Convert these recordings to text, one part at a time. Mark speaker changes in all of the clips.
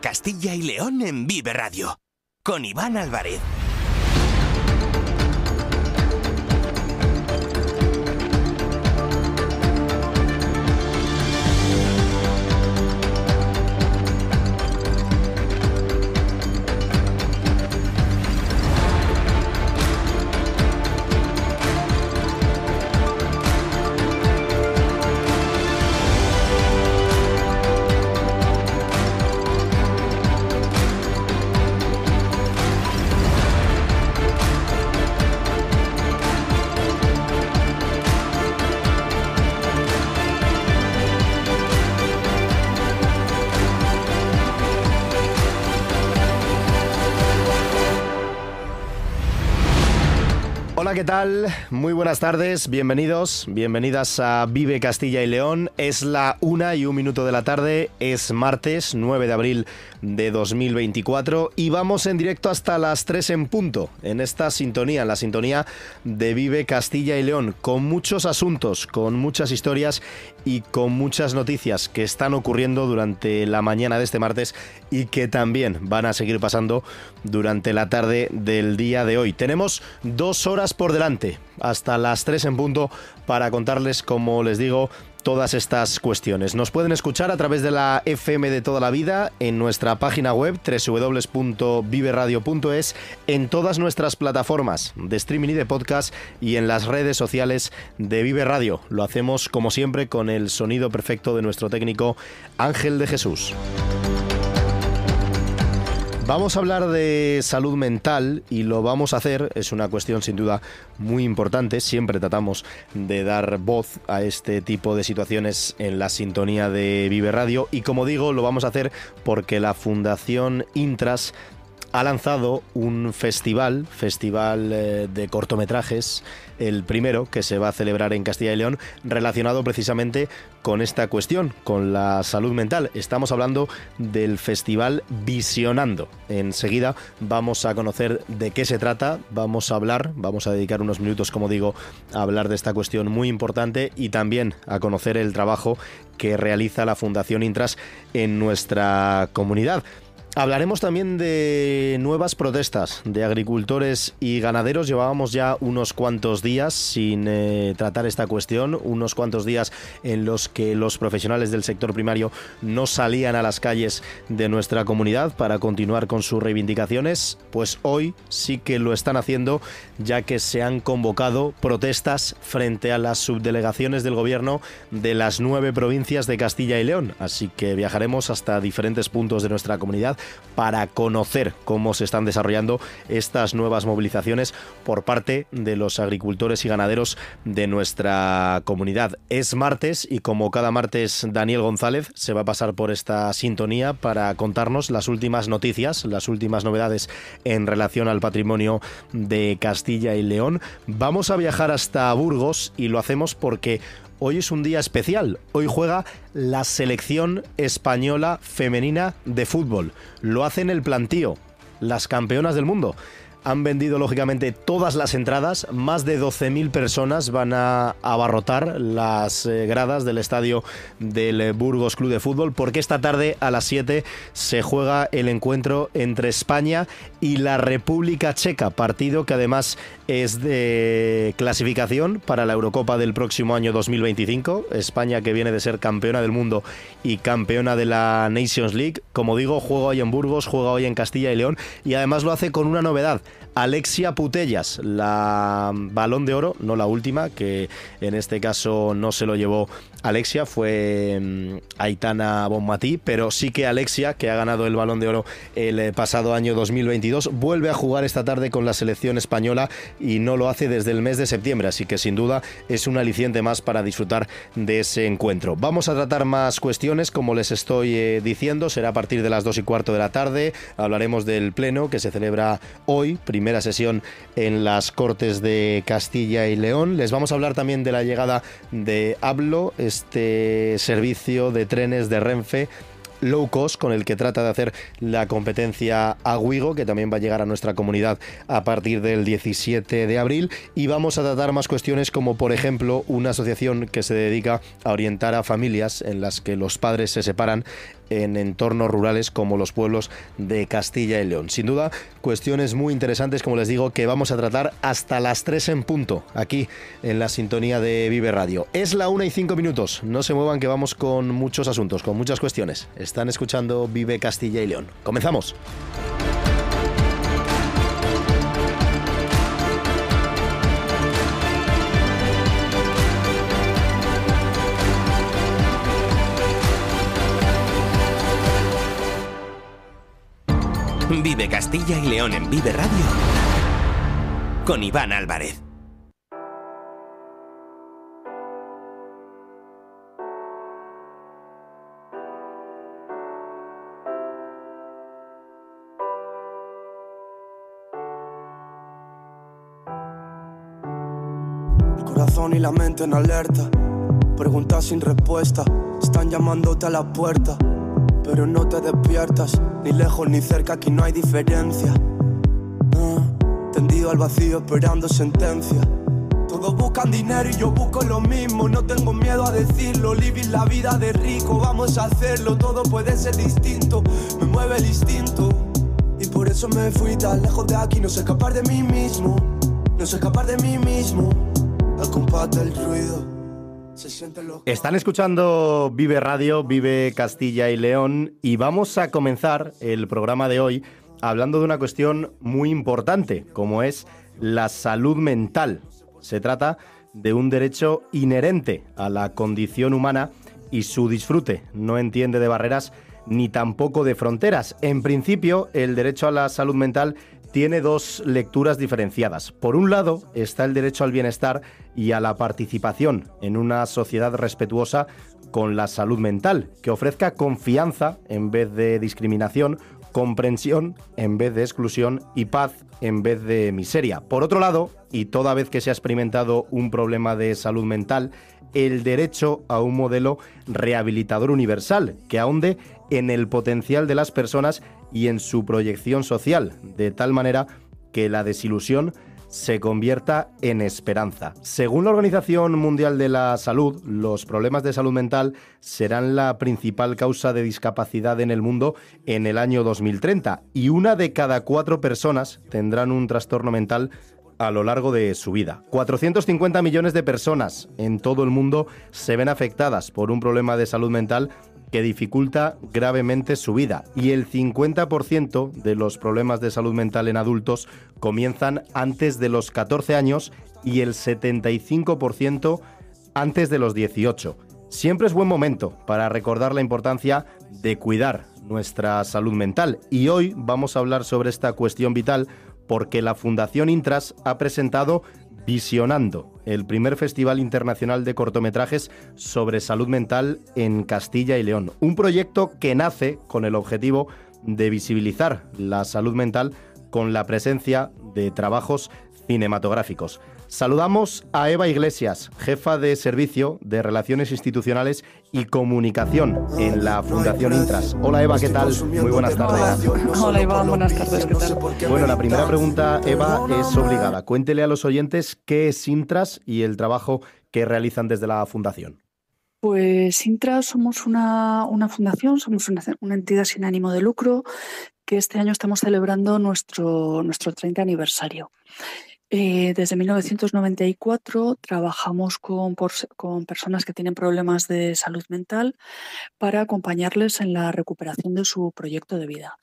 Speaker 1: Castilla y León en Vive Radio, con Iván Álvarez. ¿qué tal? Muy buenas tardes, bienvenidos, bienvenidas a Vive Castilla y León. Es la una y un minuto de la tarde, es martes 9 de abril de 2024 y vamos en directo hasta las 3 en punto, en esta sintonía, en la sintonía de Vive Castilla y León, con muchos asuntos, con muchas historias y con muchas noticias que están ocurriendo durante la mañana de este martes y que también van a seguir pasando durante la tarde del día de hoy. Tenemos dos horas por delante, hasta las tres en punto, para contarles, como les digo, todas estas cuestiones. Nos pueden escuchar a través de la FM de toda la vida en nuestra página web www.viveradio.es, en todas nuestras plataformas de streaming y de podcast y en las redes sociales de Vive Radio. Lo hacemos como siempre con el sonido perfecto de nuestro técnico Ángel de Jesús. Vamos a hablar de salud mental y lo vamos a hacer, es una cuestión sin duda muy importante, siempre tratamos de dar voz a este tipo de situaciones en la sintonía de Vive Radio y como digo, lo vamos a hacer porque la Fundación Intras ha lanzado un festival, festival eh, de cortometrajes, el primero que se va a celebrar en Castilla y León, relacionado precisamente con esta cuestión, con la salud mental. Estamos hablando del festival Visionando. Enseguida vamos a conocer de qué se trata, vamos a hablar, vamos a dedicar unos minutos, como digo, a hablar de esta cuestión muy importante y también a conocer el trabajo que realiza la Fundación Intras en nuestra comunidad. Hablaremos también de nuevas protestas de agricultores y ganaderos. Llevábamos ya unos cuantos días sin eh, tratar esta cuestión, unos cuantos días en los que los profesionales del sector primario no salían a las calles de nuestra comunidad para continuar con sus reivindicaciones. Pues hoy sí que lo están haciendo ya que se han convocado protestas frente a las subdelegaciones del gobierno de las nueve provincias de Castilla y León. Así que viajaremos hasta diferentes puntos de nuestra comunidad para conocer cómo se están desarrollando estas nuevas movilizaciones por parte de los agricultores y ganaderos de nuestra comunidad. Es martes y como cada martes Daniel González se va a pasar por esta sintonía para contarnos las últimas noticias, las últimas novedades en relación al patrimonio de Castilla y León. Vamos a viajar hasta Burgos y lo hacemos porque hoy es un día especial. Hoy juega la selección española femenina de fútbol. Lo hacen el plantío, las campeonas del mundo. Han vendido lógicamente todas las entradas, más de 12.000 personas van a abarrotar las eh, gradas del estadio del eh, Burgos Club de Fútbol, porque esta tarde a las 7 se juega el encuentro entre España y la República Checa, partido que además es de clasificación para la Eurocopa del próximo año 2025. España que viene de ser campeona del mundo y campeona de la Nations League. Como digo, juega hoy en Burgos, juega hoy en Castilla y León y además lo hace con una novedad. Alexia Putellas, la balón de oro, no la última, que en este caso no se lo llevó Alexia, fue mm, Aitana Bonmatí, pero sí que Alexia, que ha ganado el balón de oro el eh, pasado año 2022, vuelve a jugar esta tarde con la selección española y no lo hace desde el mes de septiembre, así que sin duda es un aliciente más para disfrutar de ese encuentro. Vamos a tratar más cuestiones, como les estoy eh, diciendo, será a partir de las 2 y cuarto de la tarde, hablaremos del pleno que se celebra hoy, primero primera sesión en las Cortes de Castilla y León. Les vamos a hablar también de la llegada de Hablo, este servicio de trenes de Renfe low cost con el que trata de hacer la competencia a Wigo, que también va a llegar a nuestra comunidad a partir del 17 de abril. Y vamos a tratar más cuestiones como, por ejemplo, una asociación que se dedica a orientar a familias en las que los padres se separan en entornos rurales como los pueblos de Castilla y León. Sin duda, cuestiones muy interesantes, como les digo, que vamos a tratar hasta las 3 en punto, aquí en la sintonía de Vive Radio. Es la 1 y 5 minutos, no se muevan que vamos con muchos asuntos, con muchas cuestiones. Están escuchando Vive Castilla y León. Comenzamos. Vive Castilla y León en Vive Radio con Iván Álvarez.
Speaker 2: El corazón y la mente en alerta, preguntas sin respuesta, están llamándote a la puerta pero no te despiertas. Ni lejos ni cerca, aquí no hay diferencia. Mm, tendido al vacío esperando sentencia. Todos buscan dinero y yo busco lo mismo. No tengo miedo a decirlo. Living la vida de rico, vamos a hacerlo. Todo puede ser distinto. Me mueve el instinto. Y por eso me fui tan lejos de aquí. No sé escapar de mí mismo. No sé escapar de mí mismo. Al compás del ruido.
Speaker 1: Están escuchando Vive Radio, Vive Castilla y León y vamos a comenzar el programa de hoy hablando de una cuestión muy importante, como es la salud mental. Se trata de un derecho inherente a la condición humana y su disfrute no entiende de barreras ni tampoco de fronteras. En principio, el derecho a la salud mental tiene dos lecturas diferenciadas. Por un lado está el derecho al bienestar y a la participación en una sociedad respetuosa con la salud mental, que ofrezca confianza en vez de discriminación, comprensión en vez de exclusión y paz en vez de miseria. Por otro lado, y toda vez que se ha experimentado un problema de salud mental, el derecho a un modelo rehabilitador universal que ahonde en el potencial de las personas y en su proyección social, de tal manera que la desilusión se convierta en esperanza. Según la Organización Mundial de la Salud, los problemas de salud mental serán la principal causa de discapacidad en el mundo en el año 2030 y una de cada cuatro personas tendrán un trastorno mental a lo largo de su vida. 450 millones de personas en todo el mundo se ven afectadas por un problema de salud mental que dificulta gravemente su vida y el 50% de los problemas de salud mental en adultos comienzan antes de los 14 años y el 75% antes de los 18. Siempre es buen momento para recordar la importancia de cuidar nuestra salud mental y hoy vamos a hablar sobre esta cuestión vital porque la Fundación Intras ha presentado Visionando, el primer Festival Internacional de Cortometrajes sobre Salud Mental en Castilla y León. Un proyecto que nace con el objetivo de visibilizar la salud mental con la presencia de trabajos cinematográficos. Saludamos a Eva Iglesias, jefa de servicio de Relaciones Institucionales y Comunicación en la Fundación Intras. Hola Eva, ¿qué tal? Muy buenas tardes.
Speaker 3: Hola Eva, buenas tardes, ¿qué tal?
Speaker 1: Bueno, la primera pregunta, Eva, es obligada. Cuéntele a los oyentes qué es Intras y el trabajo que realizan desde la Fundación.
Speaker 3: Pues Intras somos una, fundación, somos una, entidad sin ánimo de lucro que este año estamos celebrando nuestro, nuestro 30 aniversario. Eh, desde 1994 trabajamos con, personas que tienen problemas de salud mental para acompañarles en la recuperación de su proyecto de vida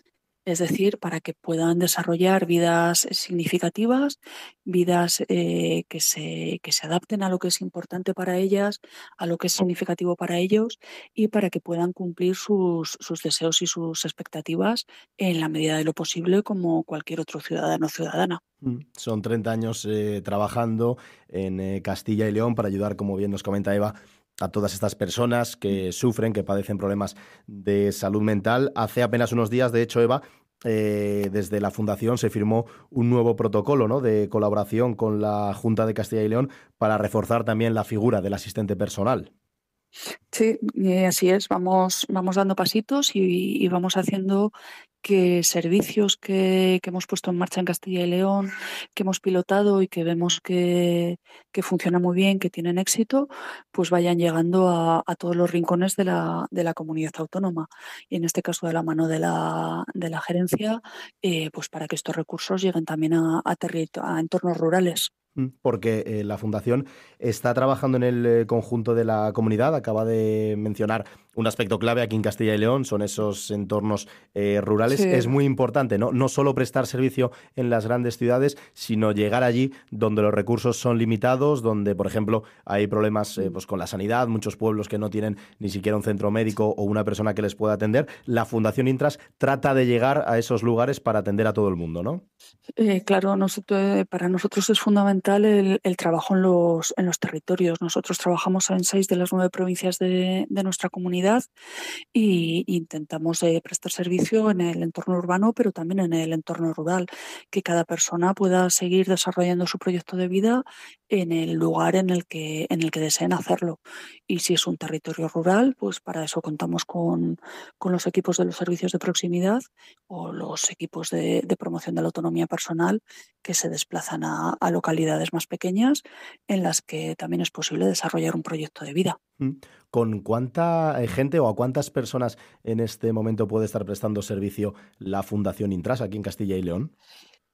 Speaker 3: es decir, para que puedan desarrollar vidas eh, significativas, vidas eh, que, se, se adapten a lo que es importante para ellas, a lo que es significativo para ellos y para que puedan cumplir sus, deseos y sus expectativas en la medida de lo posible como cualquier otro ciudadano o ciudadana.
Speaker 1: Mm, son 30 años eh, trabajando en Castilla y León para ayudar, como bien nos comenta Eva, a todas estas personas que sufren, que padecen problemas de salud mental. Hace apenas unos días, de hecho, Eva, eh, desde la Fundación se firmó un nuevo protocolo ¿no? de colaboración con la Junta de Castilla y León para reforzar también la figura del asistente personal.
Speaker 3: Sí, eh, así es. Vamos, vamos dando pasitos y vamos haciendo que servicios que, hemos puesto en marcha en Castilla y León, que hemos pilotado y que vemos que, que funciona muy bien, que tienen éxito, pues vayan llegando a, todos los rincones de la, comunidad autónoma. Y en este caso de la mano de la, de la gerencia, eh, pues para que estos recursos lleguen también a, a, a entornos rurales
Speaker 1: mm, porque eh, la Fundación está trabajando en el eh, conjunto de la comunidad, acaba de mencionar un aspecto clave aquí en Castilla y León son esos entornos eh, rurales. Es muy importante, ¿no? No solo prestar servicio en las grandes ciudades, sino llegar allí donde los recursos son limitados, donde, por ejemplo, hay problemas eh, pues con la sanidad, muchos pueblos que no tienen ni siquiera un centro médico o una persona que les pueda atender. La Fundación Intras trata de llegar a esos lugares para atender a todo el mundo, ¿no?
Speaker 3: Eh, claro, nosotros, para nosotros es fundamental el, trabajo en los, en los territorios. Nosotros trabajamos en seis de las nueve provincias de nuestra comunidad y e intentamos eh, prestar servicio en el entorno urbano, pero también en el entorno rural, que cada persona pueda seguir desarrollando su proyecto de vida en el lugar en el que, en el que deseen hacerlo. Y si es un territorio rural, pues para eso contamos con, los equipos de los servicios de proximidad o los equipos de, promoción de la autonomía personal que se desplazan a localidades más pequeñas en las que también es posible desarrollar un proyecto de vida.
Speaker 1: ¿Con cuánta eh, gente o a cuántas personas en este momento puede estar prestando servicio la Fundación Intras aquí en Castilla y León?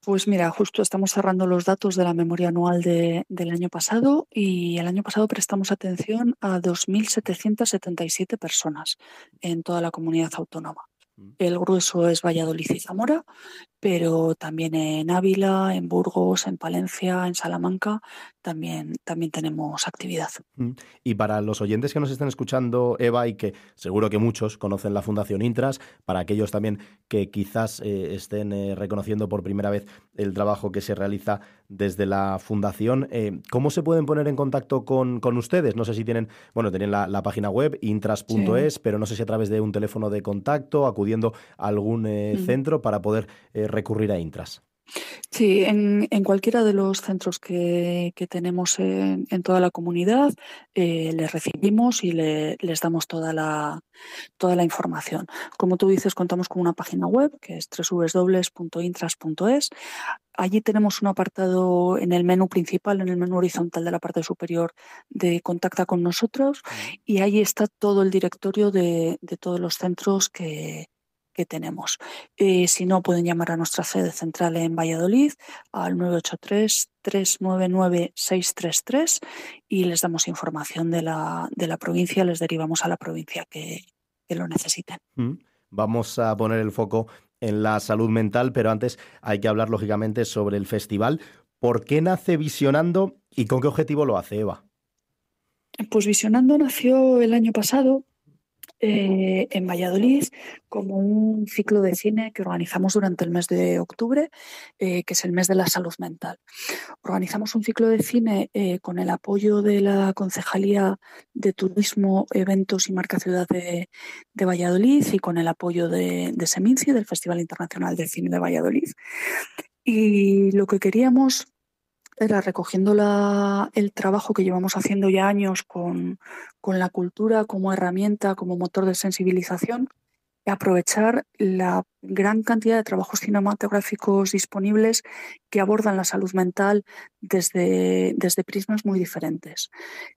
Speaker 3: Pues mira, justo estamos cerrando los datos de la memoria anual del año pasado y el año pasado prestamos atención a 2.777 personas en toda la comunidad autónoma. El grueso es Valladolid y Zamora pero también en Ávila, en Burgos, en Palencia, en Salamanca, también, también tenemos actividad.
Speaker 1: Mm. Y para los oyentes que nos están escuchando, Eva, y que seguro que muchos conocen la Fundación Intras, para aquellos también que quizás eh, estén eh, reconociendo por primera vez el trabajo que se realiza desde la Fundación, eh, ¿cómo se pueden poner en contacto con, ustedes? No sé si tienen, bueno, tienen la, página web intras.es, pero no sé si a través de un teléfono de contacto, acudiendo a algún mm. centro para poder recurrir a Intras?
Speaker 3: Sí, en, cualquiera de los centros que, tenemos en, toda la comunidad eh, les recibimos y les damos toda la, toda la información. Como tú dices, contamos con una página web que es www.intras.es. Allí tenemos un apartado en el menú principal, en el menú horizontal de la parte superior de Contacta con nosotros y ahí está todo el directorio de, de todos los centros que, tenemos. Eh, si no, pueden llamar a nuestra sede central en Valladolid al 983-399-633 y les damos información de la, de la, provincia, les derivamos a la provincia que, que lo necesiten.
Speaker 1: Mm. Vamos a poner el foco en la salud mental, pero antes hay que hablar lógicamente sobre el festival. ¿Por qué nace Visionando y con qué objetivo lo hace
Speaker 3: Eva? Pues Visionando nació el año pasado eh, en Valladolid como un ciclo de cine que organizamos durante el mes de octubre, eh, que es el mes de la salud mental. Organizamos un ciclo de cine eh, con el apoyo de la Concejalía de Turismo, Eventos y Marca Ciudad de, Valladolid y con el apoyo de, de Seminci, del Festival Internacional de Cine de Valladolid. Y lo que queríamos era recogiendo la, el trabajo que llevamos haciendo ya años con la cultura como herramienta, como motor de sensibilización, aprovechar la gran cantidad de trabajos cinematográficos disponibles que abordan la salud mental desde, desde prismas muy diferentes.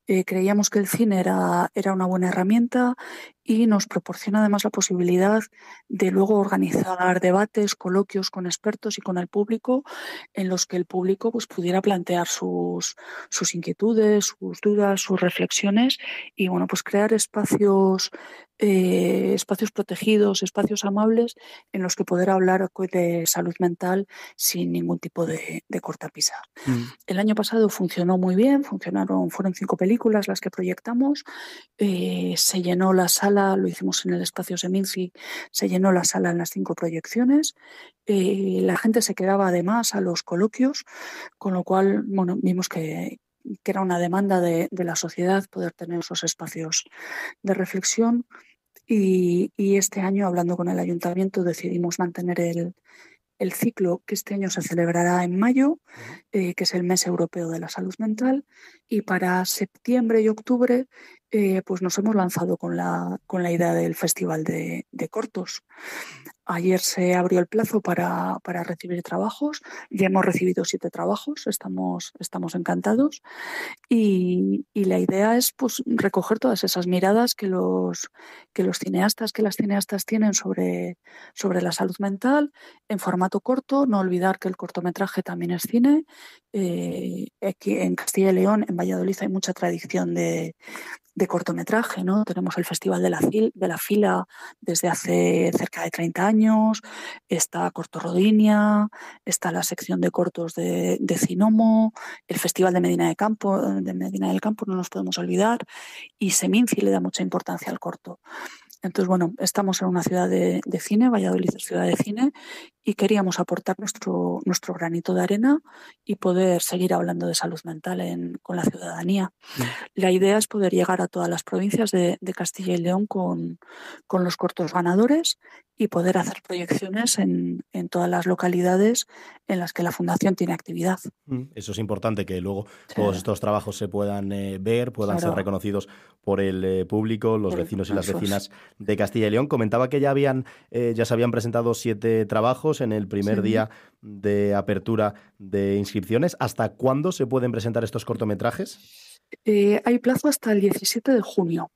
Speaker 3: Eh, creíamos que el cine era, era una buena herramienta y nos proporciona además la posibilidad de luego organizar debates, coloquios con expertos y con el público en los que el público pues, pudiera plantear sus, sus inquietudes, sus dudas, sus reflexiones y bueno, pues crear espacios eh, espacios protegidos, espacios amables en los que poder hablar de salud mental sin ningún tipo de, de mm. El año pasado funcionó muy bien, funcionaron, fueron cinco películas las que proyectamos, eh, se llenó la sala, lo hicimos en el espacio Seminci, se llenó la sala en las cinco proyecciones, eh, la gente se quedaba además a los coloquios, con lo cual vimos que, era una demanda de, la sociedad poder tener esos espacios de reflexión. Y, este año, hablando con el ayuntamiento, decidimos mantener el, ciclo que este año se celebrará en mayo, eh, que es el mes europeo de la salud mental, y para septiembre y octubre eh, pues nos hemos lanzado con la, con la idea del Festival de, Cortos. Ayer se abrió el plazo para, recibir trabajos, ya hemos recibido siete trabajos, estamos, estamos encantados y, la idea es pues, recoger todas esas miradas que los, que los cineastas, que las cineastas tienen sobre, sobre la salud mental en formato corto, no olvidar que el cortometraje también es cine aquí eh, en Castilla y León, en Valladolid, hay mucha tradición de, cortometraje, ¿no? Tenemos el Festival de la, Fila desde hace cerca de 30 años, está Corto Rodinia, está la sección de cortos de, Cinomo, el Festival de Medina, Campo, de Medina del Campo, no nos podemos olvidar, y Seminci le da mucha importancia al corto. Entonces, bueno, estamos en una ciudad de, cine, Valladolid es ciudad de cine, y queríamos aportar nuestro, nuestro granito de arena y poder seguir hablando de salud mental en, con la ciudadanía. Mm. La idea es poder llegar a todas las provincias de, Castilla y León con, con, los cortos ganadores y poder hacer proyecciones en, todas las localidades en las que la Fundación tiene actividad.
Speaker 1: Mm, eso es importante, que luego todos estos trabajos se puedan eh, ver, puedan ser reconocidos por el eh, público, los vecinos y las vecinas de Castilla y León. Comentaba que ya habían, eh, ya se habían presentado siete trabajos en el primer día de apertura de inscripciones. ¿Hasta cuándo se pueden presentar estos cortometrajes?
Speaker 3: Eh, hay plazo hasta el 17 de junio.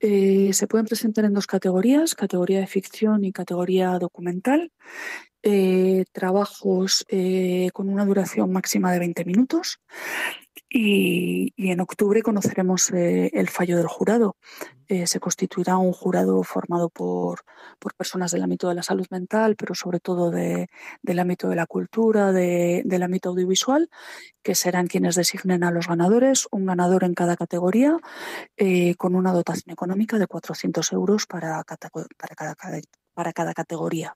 Speaker 3: Eh, se pueden presentar en dos categorías, categoría de ficción y categoría documental. trabajos con una duración máxima de 20 minutos. Y, en octubre conoceremos eh, el fallo del jurado. Eh, se constituirá un jurado formado por, personas del ámbito de la salud mental, pero sobre todo del ámbito de la cultura, del ámbito audiovisual, que serán quienes designen a los ganadores, un ganador en cada categoría, eh, con una dotación económica de 400 euros para, cada categoría.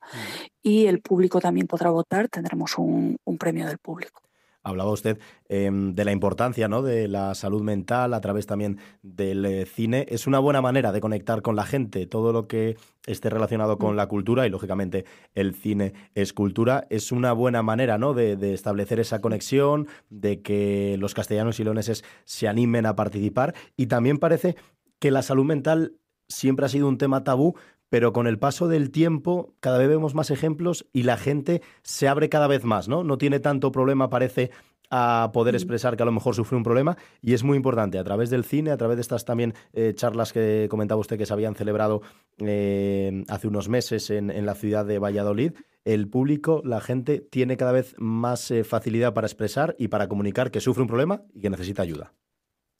Speaker 3: Y el público también podrá votar, tendremos un premio del público.
Speaker 1: Hablaba usted em, de la importancia ¿no? de la salud mental a través también del eh, cine. Es una buena manera de conectar con la gente. Todo lo que esté relacionado con mm. la cultura y, lógicamente, el cine es cultura. Es una buena manera ¿no? de, de establecer esa conexión, de que los castellanos y leoneses se animen a participar. Y también parece que la salud mental siempre ha sido un tema tabú, pero con el paso del tiempo cada vez vemos más ejemplos y la gente se abre cada vez más, ¿no? No tiene tanto problema, parece, a poder expresar que a lo mejor sufre un problema y es muy importante a través del cine, a través de estas también eh, charlas que comentaba usted que se habían celebrado eh, hace unos meses en, la ciudad de Valladolid, el público, la gente tiene cada vez más eh, facilidad para expresar y para comunicar que sufre un problema y que necesita ayuda.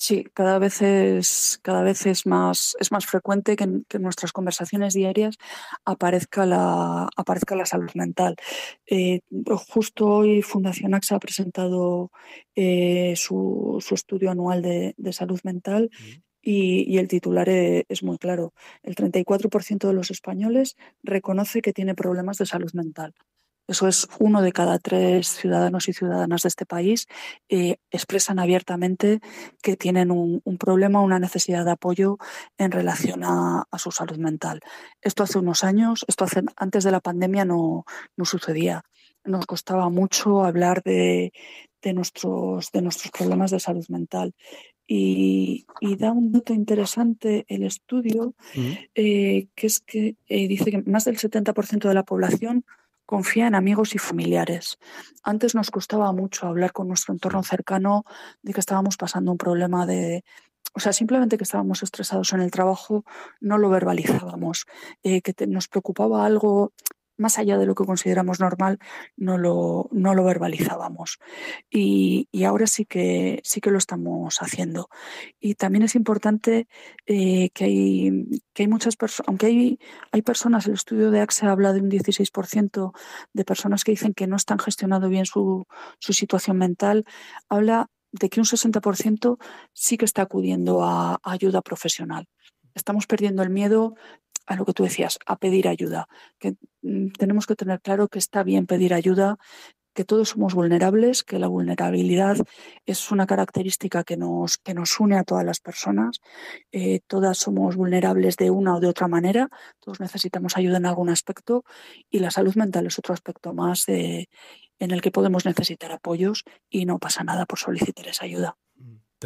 Speaker 3: Sí, cada vez es, cada vez más, es más frecuente que en, nuestras conversaciones diarias aparezca la, la salud mental. Eh, justo hoy Fundación AXA ha presentado eh, su, estudio anual de, salud mental Y, y, el titular eh, es muy claro. El 34% de los españoles reconoce que tiene problemas de salud mental eso es uno de cada tres ciudadanos y ciudadanas de este país, eh, expresan abiertamente que tienen un, problema, una necesidad de apoyo en relación a, su salud mental. Esto hace unos años, esto antes de la pandemia no, sucedía. Nos costaba mucho hablar de, nuestros, de nuestros problemas de salud mental. Y, da un dato interesante el estudio, eh, que es que eh, dice que más del 70% de la población Confía en amigos y familiares. Antes nos costaba mucho hablar con nuestro entorno cercano de que estábamos pasando un problema de... O sea, simplemente que estábamos estresados en el trabajo, no lo verbalizábamos. Eh, que nos preocupaba algo más allá de lo que consideramos normal, no lo, no lo verbalizábamos. Y, y, ahora sí que, sí que lo estamos haciendo. Y también es importante eh, que, hay, hay muchas personas, aunque hay, hay personas, el estudio de AXE habla de un 16% de personas que dicen que no están gestionando bien su, su situación mental, habla de que un 60% sí que está acudiendo a ayuda profesional estamos perdiendo el miedo, a lo que tú decías, a pedir ayuda. Que mm, tenemos que tener claro que está bien pedir ayuda, que todos somos vulnerables, que la vulnerabilidad es una característica que nos, que nos une a todas las personas. Eh, todas somos vulnerables de una o de otra manera, todos necesitamos ayuda en algún aspecto y la salud mental es otro aspecto más eh, en el que podemos necesitar apoyos y no pasa nada por solicitar esa ayuda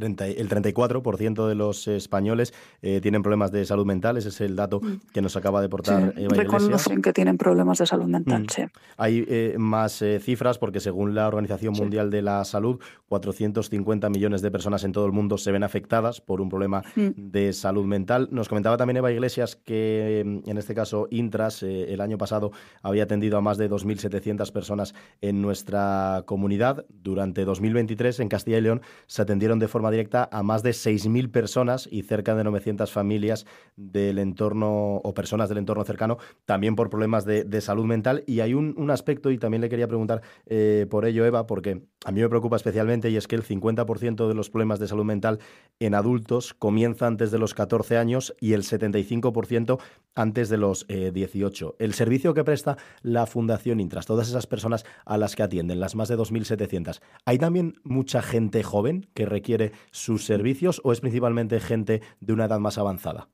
Speaker 1: el 34% de los españoles eh, tienen problemas de salud mental, ese es el dato mm. que nos acaba de portar Eva eh, Eva Reconocen que tienen problemas de salud mental, mm. sí. Hay eh, más cifras porque según la Organización Mundial de la Salud, 450 millones de personas en todo el mundo se ven afectadas por un problema mm. de salud mental. Nos comentaba también Eva Iglesias que en este caso Intras el año pasado había atendido a más de 2.700 personas en nuestra comunidad. Durante 2023 en Castilla y León se atendieron de forma directa a más de 6.000 personas y cerca de 900 familias del entorno o personas del entorno cercano, también por problemas de, salud mental. Y hay un, aspecto, y también le quería preguntar eh, por ello, Eva, porque a mí me preocupa especialmente, y es que el 50% de los problemas de salud mental en adultos comienza antes de los 14 años y el 75% antes de los 18. Eh, el servicio que presta la Fundación Intras, todas esas personas a las que atienden, las más de 2.700, ¿hay también mucha gente joven que requiere sus servicios o es principalmente gente de una edad más avanzada?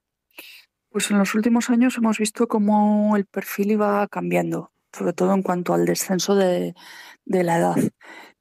Speaker 3: Pues en los últimos años hemos visto cómo el perfil iba cambiando sobre todo en cuanto al descenso de, la edad.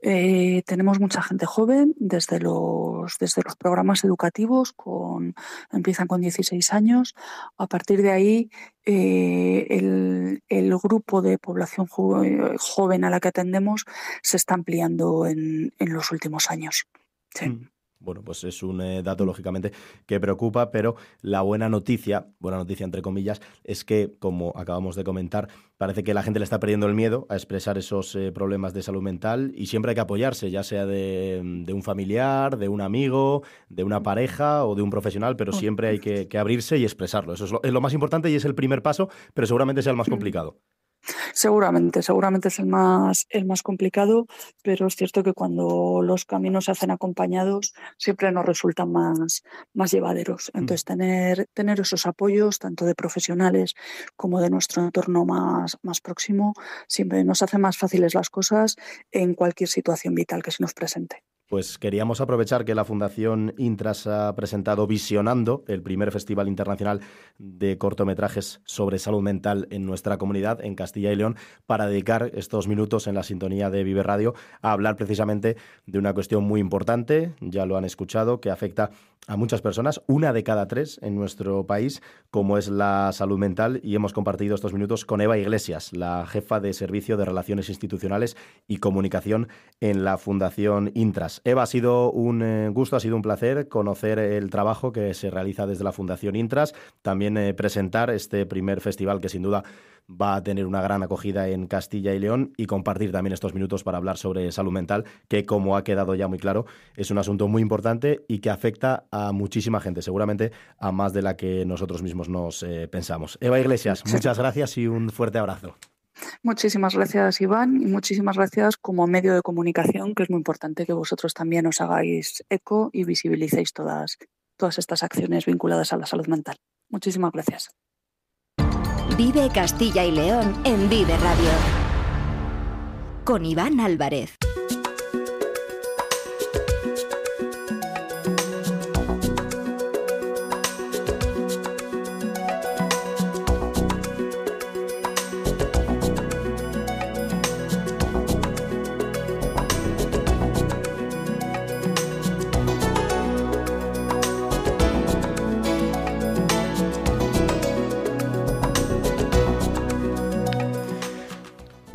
Speaker 3: Eh, tenemos mucha gente joven desde los, desde los programas educativos, con, empiezan con 16 años. A partir de ahí, eh, el, grupo de población eh, joven a la que atendemos se está ampliando en, los últimos años.
Speaker 1: Sí. Mm. Bueno, pues es un eh, dato mm. lógicamente que preocupa, pero la buena noticia, buena noticia entre comillas, es que, como acabamos de comentar, parece que la gente le está perdiendo el miedo a expresar esos eh, problemas de salud mental y siempre hay que apoyarse, ya sea de, un familiar, de un amigo, de una mm. pareja o de un profesional, pero siempre hay que, abrirse y expresarlo. Eso es lo, es lo más importante y es el primer paso, pero seguramente sea el más mm. complicado.
Speaker 3: Seguramente, seguramente es el más, el más complicado, pero es cierto que cuando los caminos se hacen acompañados siempre nos resultan más, más llevaderos. Mm. Entonces, tener, tener esos apoyos, tanto de profesionales como de nuestro entorno más, más próximo, siempre nos hace más fáciles las cosas en cualquier situación vital que se nos presente.
Speaker 1: Pues queríamos aprovechar que la Fundación Intras ha presentado Visionando, el primer festival internacional de cortometrajes sobre salud mental en nuestra comunidad, en Castilla y León, para dedicar estos minutos en la sintonía de Vive Radio a hablar precisamente de una cuestión muy importante, ya lo han escuchado, que afecta a muchas personas, una de cada tres en nuestro país, como es la salud mental, y hemos compartido estos minutos con Eva Iglesias, la jefa de Servicio de Relaciones Institucionales y Comunicación en la Fundación Intras. Eva, ha sido un eh, gusto, ha sido un placer conocer el trabajo que se realiza desde la Fundación Intras, también eh, presentar este primer festival que sin duda va a tener una gran acogida en Castilla y León y compartir también estos minutos para hablar sobre salud mental, que como ha quedado ya muy claro, es un asunto muy importante y que afecta a muchísima gente, seguramente a más de la que nosotros mismos nos eh, pensamos. Eva Iglesias, muchas gracias y un fuerte abrazo.
Speaker 3: Muchísimas gracias, Iván, y muchísimas gracias como medio de comunicación, que es muy importante que vosotros también os hagáis eco y visibilicéis todas, todas estas acciones vinculadas a la salud mental. Muchísimas gracias. Vive Castilla y León en Vive Radio. Con Iván
Speaker 4: Álvarez.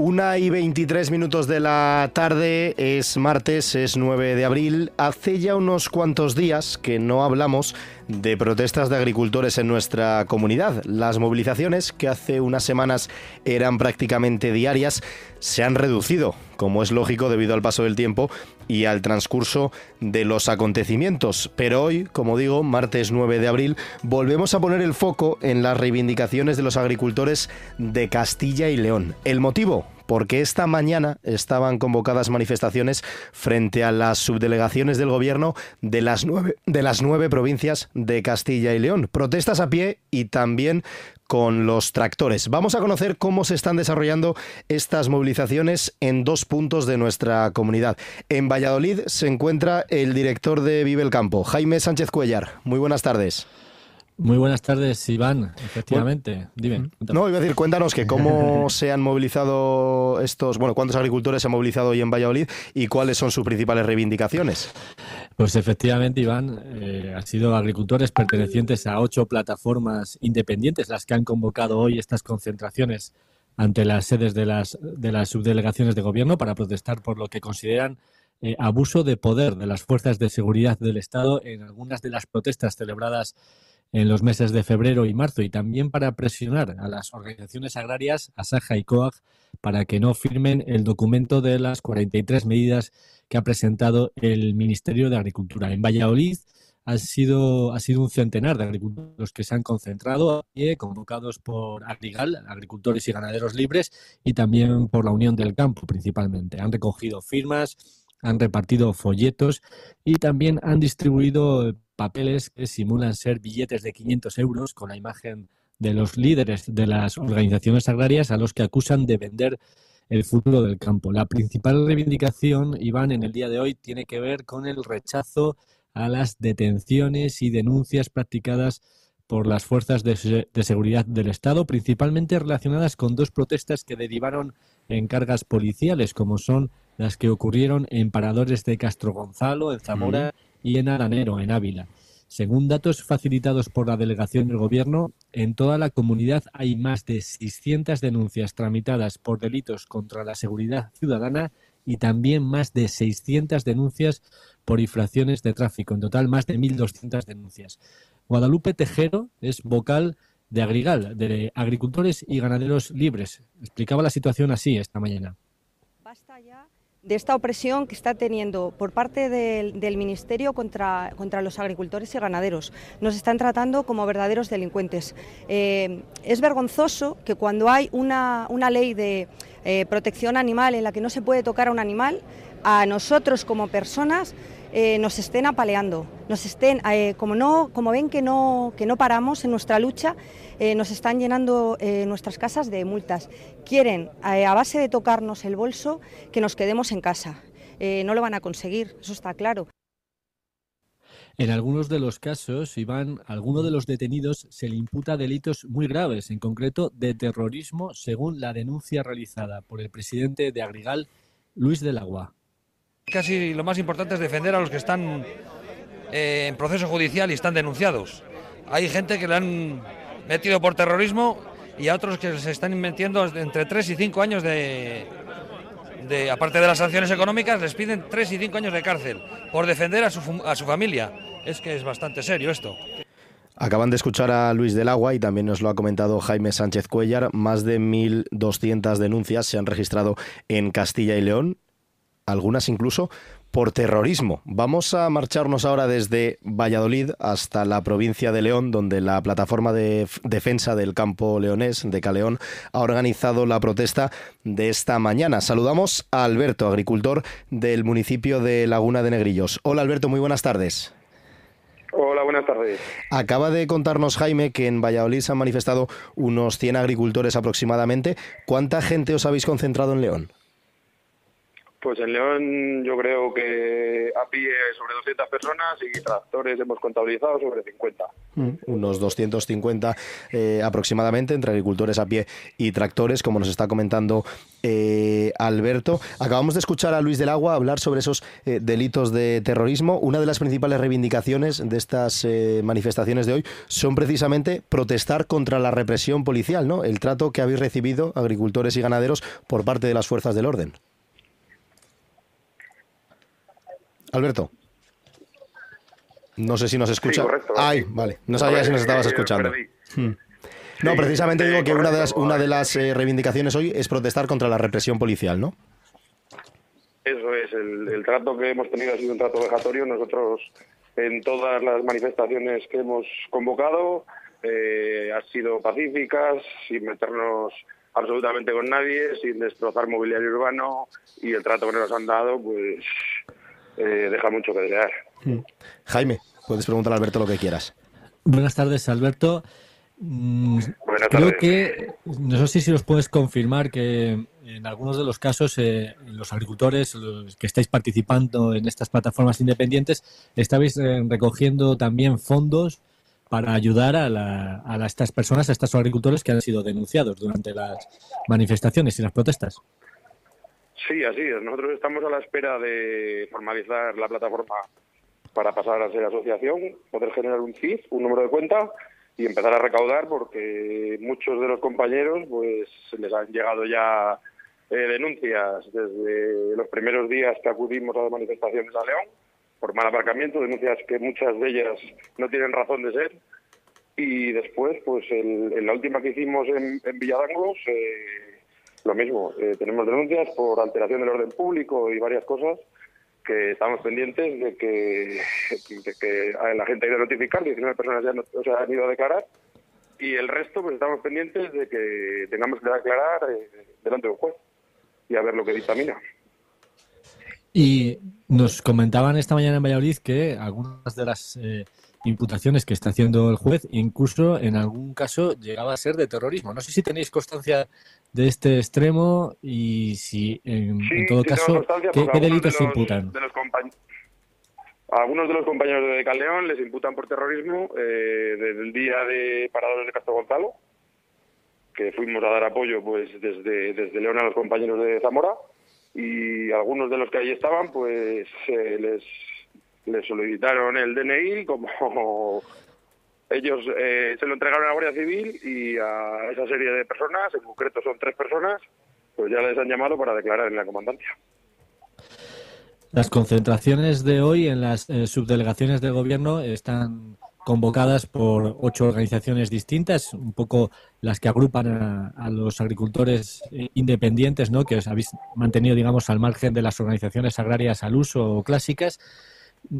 Speaker 1: Una y 23 minutos de la tarde, es martes, es 9 de abril. Hace ya unos cuantos días que no hablamos de protestas de agricultores en nuestra comunidad. Las movilizaciones, que hace unas semanas eran prácticamente diarias, se han reducido, como es lógico debido al paso del tiempo y al transcurso de los acontecimientos. Pero hoy, como digo, martes 9 de abril, volvemos a poner el foco en las reivindicaciones de los agricultores de Castilla y León. ¿El motivo? porque esta mañana estaban convocadas manifestaciones frente a las subdelegaciones del gobierno de las nueve, provincias de Castilla y León. Protestas a pie y también con los tractores. Vamos a conocer cómo se están desarrollando estas movilizaciones en dos puntos de nuestra comunidad. En Valladolid se encuentra el director de Vive el Campo, Jaime Sánchez Cuellar. Muy buenas tardes.
Speaker 5: Muy buenas tardes, Iván. Efectivamente, dime.
Speaker 1: No, iba a decir, cuéntanos que cómo se han movilizado estos, bueno, cuántos agricultores se han movilizado hoy en Valladolid y cuáles son sus principales reivindicaciones.
Speaker 5: Pues efectivamente, Iván, eh, han sido agricultores pertenecientes a ocho plataformas independientes las que han convocado hoy estas concentraciones ante las sedes de las, de las subdelegaciones de gobierno para protestar por lo que consideran eh, abuso de poder de las fuerzas de seguridad del Estado en algunas de las protestas celebradas en los meses de febrero y marzo y también para presionar a las organizaciones agrarias, a SAJA y COAG, para que no firmen el documento de las 43 medidas que ha presentado el Ministerio de Agricultura. En Valladolid ha sido, ha sido un centenar de agricultores que se han concentrado, convocados por Agrigal, Agricultores y Ganaderos Libres, y también por la Unión del Campo principalmente. Han recogido firmas han repartido folletos y también han distribuido papeles que simulan ser billetes de 500 euros con la imagen de los líderes de las organizaciones agrarias a los que acusan de vender el futuro del campo. La principal reivindicación, Iván, en el día de hoy tiene que ver con el rechazo a las detenciones y denuncias practicadas por las fuerzas de, de, seguridad del Estado, principalmente relacionadas con dos protestas que derivaron en cargas policiales, como son las que ocurrieron en paradores de Castro Gonzalo, en Zamora y en Aranero, en Ávila. Según datos facilitados por la delegación del Gobierno, en toda la comunidad hay más de 600 denuncias tramitadas por delitos contra la seguridad ciudadana y también más de 600 denuncias por infracciones de tráfico. En total, más de 1.200 denuncias. Guadalupe Tejero es vocal de Agrigal, de Agricultores y Ganaderos Libres. Explicaba la situación así esta mañana.
Speaker 3: Basta de esta opresión que está teniendo por parte del, Ministerio contra, contra, los agricultores y ganaderos. Nos están tratando como verdaderos delincuentes. Eh, es vergonzoso que cuando hay una, ley de eh, protección animal en la que no se puede tocar a un animal, a nosotros como personas eh, nos estén apaleando, nos estén, eh, como, no, como ven que no, que no paramos en nuestra lucha, eh, nos están llenando nuestras casas de multas. Quieren, a base de tocarnos el bolso, que nos quedemos en casa. no lo van a conseguir, eso está claro.
Speaker 5: En algunos de los casos, Iván, a alguno de los detenidos se le imputa delitos muy graves, en concreto de terrorismo, según la denuncia realizada por el presidente de Agrigal, Luis del Agua. Casi lo más importante es defender a los que están eh, en proceso judicial y están denunciados. Hay gente que le han metido por terrorismo y a otros que se están metiendo entre tres y cinco años de, de aparte de las sanciones económicas, les piden tres y cinco años de cárcel por defender a su, a su familia. Es que es bastante serio esto.
Speaker 1: Acaban de escuchar a Luis del Agua y también nos lo ha comentado Jaime Sánchez Cuellar. Más de 1.200 denuncias se han registrado en Castilla y León algunas incluso por terrorismo. Vamos a marcharnos ahora desde Valladolid hasta la provincia de León, donde la plataforma de defensa del campo leonés de Caleón ha organizado la protesta de esta mañana. Saludamos a Alberto, agricultor del municipio de Laguna de Negrillos. Hola Alberto, muy buenas tardes.
Speaker 2: Hola, buenas tardes.
Speaker 1: Acaba de contarnos Jaime que en Valladolid se han manifestado unos 100 agricultores aproximadamente. ¿Cuánta gente os habéis concentrado en León?
Speaker 2: Pues en León yo creo que a pie sobre 200 personas y tractores hemos contabilizado sobre 50.
Speaker 1: Mm, unos 250 eh, aproximadamente entre agricultores a pie y tractores, como nos está comentando eh, Alberto. Acabamos de escuchar a Luis del Agua hablar sobre esos eh, delitos de terrorismo. Una de las principales reivindicaciones de estas manifestaciones de hoy son precisamente protestar contra la represión policial, ¿no? El trato que habéis recibido, agricultores y ganaderos, por parte de las fuerzas del orden. Alberto. No sé si nos escucha. Ay, vale. No sabía si nos estabas eh, escuchando. Hmm. No, precisamente digo que una de las, una de las eh, reivindicaciones hoy es protestar contra la represión policial, ¿no?
Speaker 2: Eso es. El, trato que hemos tenido ha sido un trato vejatorio. Nosotros, en todas las manifestaciones que hemos convocado, eh, han sido pacíficas, sin meternos absolutamente con nadie, sin destrozar mobiliario urbano y el trato que nos han dado, pues eh, deja mucho que desear.
Speaker 1: Mm. Jaime, puedes preguntar a Alberto lo que quieras.
Speaker 5: Buenas tardes, Alberto. Mm, creo que, no sé si los puedes confirmar, que en algunos de los casos eh, los agricultores que estáis participando en estas plataformas independientes estabais eh, recogiendo también fondos para ayudar a, a, estas personas, a estos agricultores que han sido denunciados durante las manifestaciones y las protestas.
Speaker 2: Sí, así es. Nosotros estamos a la espera de formalizar la plataforma para pasar a ser asociación, poder generar un CIF, un número de cuenta y empezar a recaudar porque muchos de los compañeros pues les han llegado ya eh, denuncias desde los primeros días que acudimos a las manifestaciones a León por mal aparcamiento, denuncias que muchas de ellas no tienen razón de ser y después pues en, la última que hicimos en, Villadangos... Lo mismo, eh, tenemos denuncias por alteración del orden público y varias cosas que estamos pendientes de que, la gente ha ido a notificar, 19 personas ya no, han ido a declarar y el resto pues estamos pendientes de que tengamos que declarar eh, delante un juez y a ver lo que dictamina.
Speaker 5: Y nos comentaban esta mañana en Valladolid que algunas
Speaker 2: de las... Eh,
Speaker 5: imputaciones que está haciendo el juez, incluso en algún caso llegaba a ser de terrorismo. No sé si
Speaker 2: tenéis constancia
Speaker 5: de este extremo y si, en, todo caso, ¿qué, delitos se imputan?
Speaker 2: algunos de los compañeros de Calleón les imputan por terrorismo eh, desde el día de Paradores de Castro Gonzalo, que fuimos a dar apoyo pues desde, desde León a los compañeros de Zamora, y algunos de los que ahí estaban pues se les le solicitaron el DNI como ellos eh, se lo entregaron a la Guardia Civil y a esa serie de personas, en concreto son tres personas, pues ya les han llamado para declarar en la comandancia.
Speaker 5: Las concentraciones de hoy en las eh, subdelegaciones del gobierno están convocadas por ocho organizaciones distintas, un poco las que agrupan a, los agricultores eh, independientes, ¿no? que os habéis mantenido, digamos, al margen de las organizaciones agrarias al uso clásicas.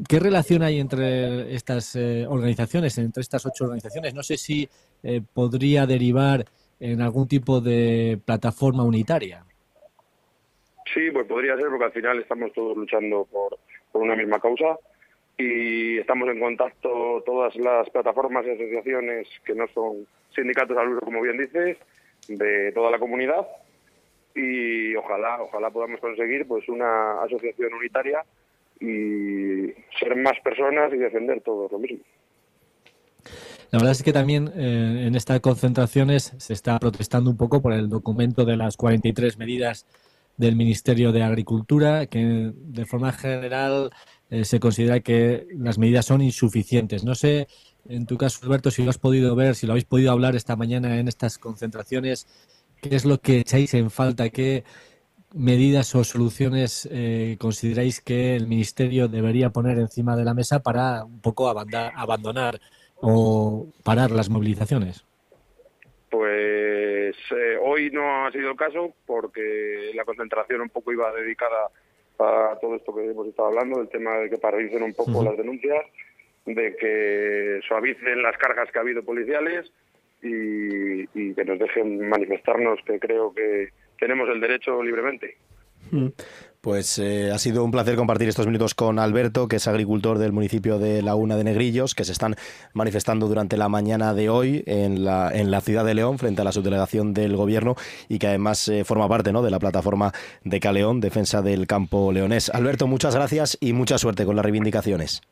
Speaker 5: ¿Qué relación hay entre estas eh, organizaciones, entre estas ocho organizaciones? No sé si eh, podría derivar en algún tipo de plataforma unitaria.
Speaker 2: Sí, pues podría ser, porque al final estamos todos luchando por, una misma causa y estamos en contacto todas las plataformas y asociaciones que no son sindicatos al uso, como bien dices, de toda la comunidad y ojalá, ojalá podamos conseguir pues una asociación unitaria y ser más personas y defender todo lo mismo.
Speaker 5: La verdad es que también eh, en estas concentraciones se está protestando un poco por el documento de las 43 medidas del Ministerio de Agricultura, que de forma general eh, se considera que las medidas son insuficientes. No sé, en tu caso, Alberto, si lo has podido ver, si lo habéis podido hablar esta mañana en estas concentraciones, ¿qué es lo que echáis en falta? ¿Qué, medidas o soluciones eh, consideráis que el Ministerio debería poner encima de la mesa para un poco abandonar, o parar las movilizaciones?
Speaker 2: Pues eh, hoy no ha sido el caso porque la concentración un poco iba dedicada a todo esto que hemos estado hablando, del tema de que paralicen un poco las denuncias, de que suavicen las cargas que ha habido policiales y que nos dejen manifestarnos, que creo que, tenemos el derecho libremente.
Speaker 1: Mm. Pues eh, ha sido un placer compartir estos minutos con Alberto, que es agricultor del municipio de La Una de Negrillos, que se están manifestando durante la mañana de hoy en la, en la ciudad de León frente a la subdelegación del gobierno y que además eh, forma parte ¿no? de la plataforma de Caleón, defensa del campo leonés. Alberto, muchas gracias y mucha suerte con las reivindicaciones.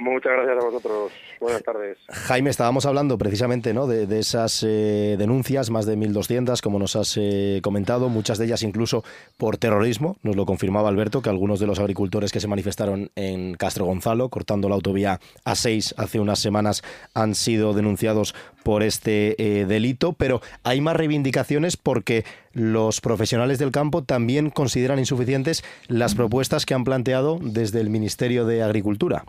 Speaker 2: Muchas gracias a vosotros.
Speaker 1: Buenas tardes. Jaime, estábamos hablando precisamente ¿no? de, esas eh, denuncias, más de 1.200, como nos has eh, comentado, muchas de ellas incluso por terrorismo. Nos lo confirmaba Alberto, que algunos de los agricultores que se manifestaron en Castro Gonzalo, cortando la autovía A6 hace unas semanas, han sido denunciados por este eh, delito. Pero hay más reivindicaciones porque los profesionales del campo también consideran insuficientes las propuestas que han planteado desde el Ministerio de Agricultura.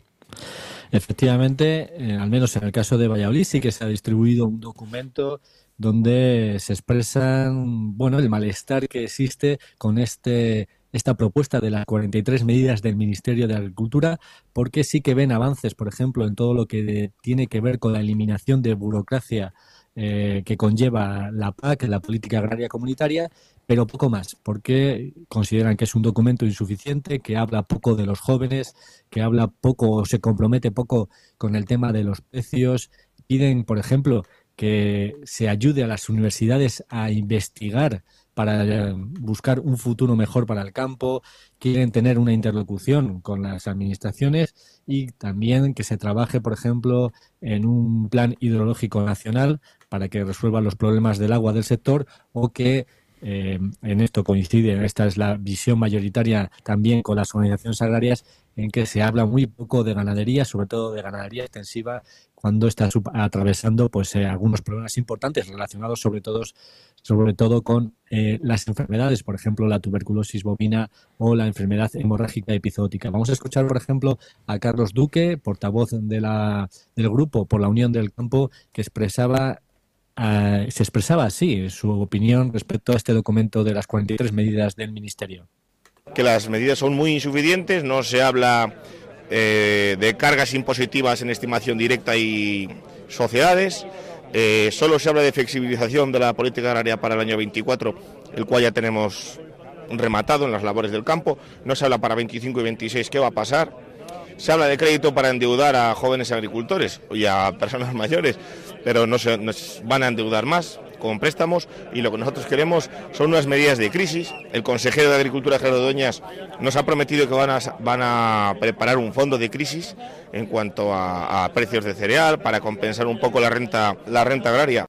Speaker 5: Efectivamente, eh, al menos en el caso de Valladolid sí que se ha distribuido un documento donde se expresan bueno el malestar que existe con este esta propuesta de las 43 medidas del Ministerio de Agricultura, porque sí que ven avances, por ejemplo, en todo lo que tiene que ver con la eliminación de burocracia eh, que conlleva la PAC, la Política Agraria Comunitaria, pero poco más, porque consideran que es un documento insuficiente, que habla poco de los jóvenes, que habla poco o se compromete poco con el tema de los precios. Piden, por ejemplo, que se ayude a las universidades a investigar para eh, buscar un futuro mejor para el campo, quieren tener una interlocución con las administraciones y también que se trabaje, por ejemplo, en un plan hidrológico nacional para que resuelvan los problemas del agua del sector o que eh, en esto coincide, esta es la visión mayoritaria también con las organizaciones agrarias, en que se habla muy poco de ganadería, sobre todo de ganadería extensiva, cuando está atravesando pues eh, algunos problemas importantes relacionados sobre todo, sobre todo con eh, las enfermedades, por ejemplo, la tuberculosis bovina o la enfermedad hemorrágica epizootica. Vamos a escuchar, por ejemplo, a Carlos Duque, portavoz de la, del grupo por la Unión del Campo, que expresaba eh, se expresaba así su opinión respecto a este documento de las 43 medidas del
Speaker 6: Ministerio. Que las medidas son muy insuficientes, no se habla eh, de cargas impositivas en estimación directa y sociedades. Eh, solo se habla de flexibilización de la política agraria para el año 24, el cual ya tenemos rematado en las labores del campo. No se habla para 25 y 26 qué va a pasar se habla de crédito para endeudar a jóvenes agricultores y a personas mayores, pero no se nos van a endeudar más con préstamos y lo que nosotros queremos son unas medidas de crisis. El consejero de Agricultura, Gerardo Doñas, nos ha prometido que van a, preparar un fondo de crisis en cuanto a, a precios de cereal para compensar un poco la renta, la renta agraria.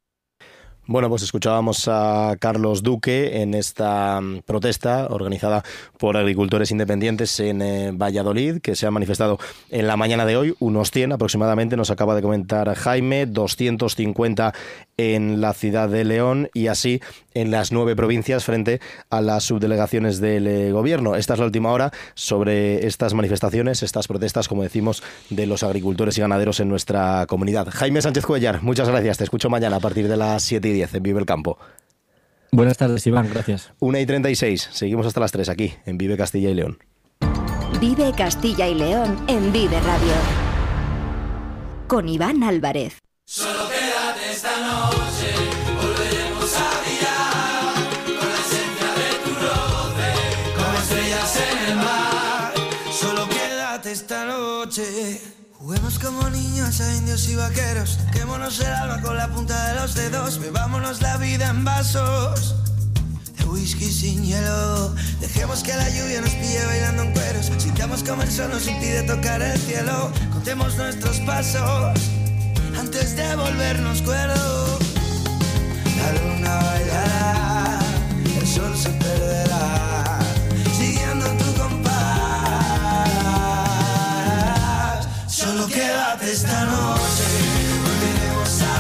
Speaker 1: Bueno, pues escuchábamos a Carlos Duque en esta mm, protesta organizada por agricultores independientes en eh, Valladolid, que se ha manifestado en la mañana de hoy, unos 100 aproximadamente, nos acaba de comentar Jaime, 250 en la ciudad de León y así en las nueve provincias frente a las subdelegaciones del eh, gobierno. Esta es la última hora sobre estas manifestaciones, estas protestas, como decimos, de los agricultores y ganaderos en nuestra comunidad. Jaime Sánchez Cuellar, muchas gracias. Te escucho mañana a partir de las 7 y 10 en Vive el Campo.
Speaker 5: Buenas tardes, Iván, gracias.
Speaker 1: 1 y 36, seguimos hasta las 3 aquí, en Vive Castilla y León.
Speaker 5: Vive Castilla y León en Vive Radio.
Speaker 4: Con Iván Álvarez.
Speaker 5: Solo quédate esta noche.
Speaker 4: a indios y vaqueros, quémonos el alma con la punta de los dedos, bebámonos la vida en vasos de whisky sin hielo. Dejemos que la lluvia nos pille bailando en cueros, sintamos como el sol nos impide tocar el cielo. Contemos nuestros pasos antes de volvernos cuerdos. La luna
Speaker 6: bailará, el sol se perderá.
Speaker 2: esta noche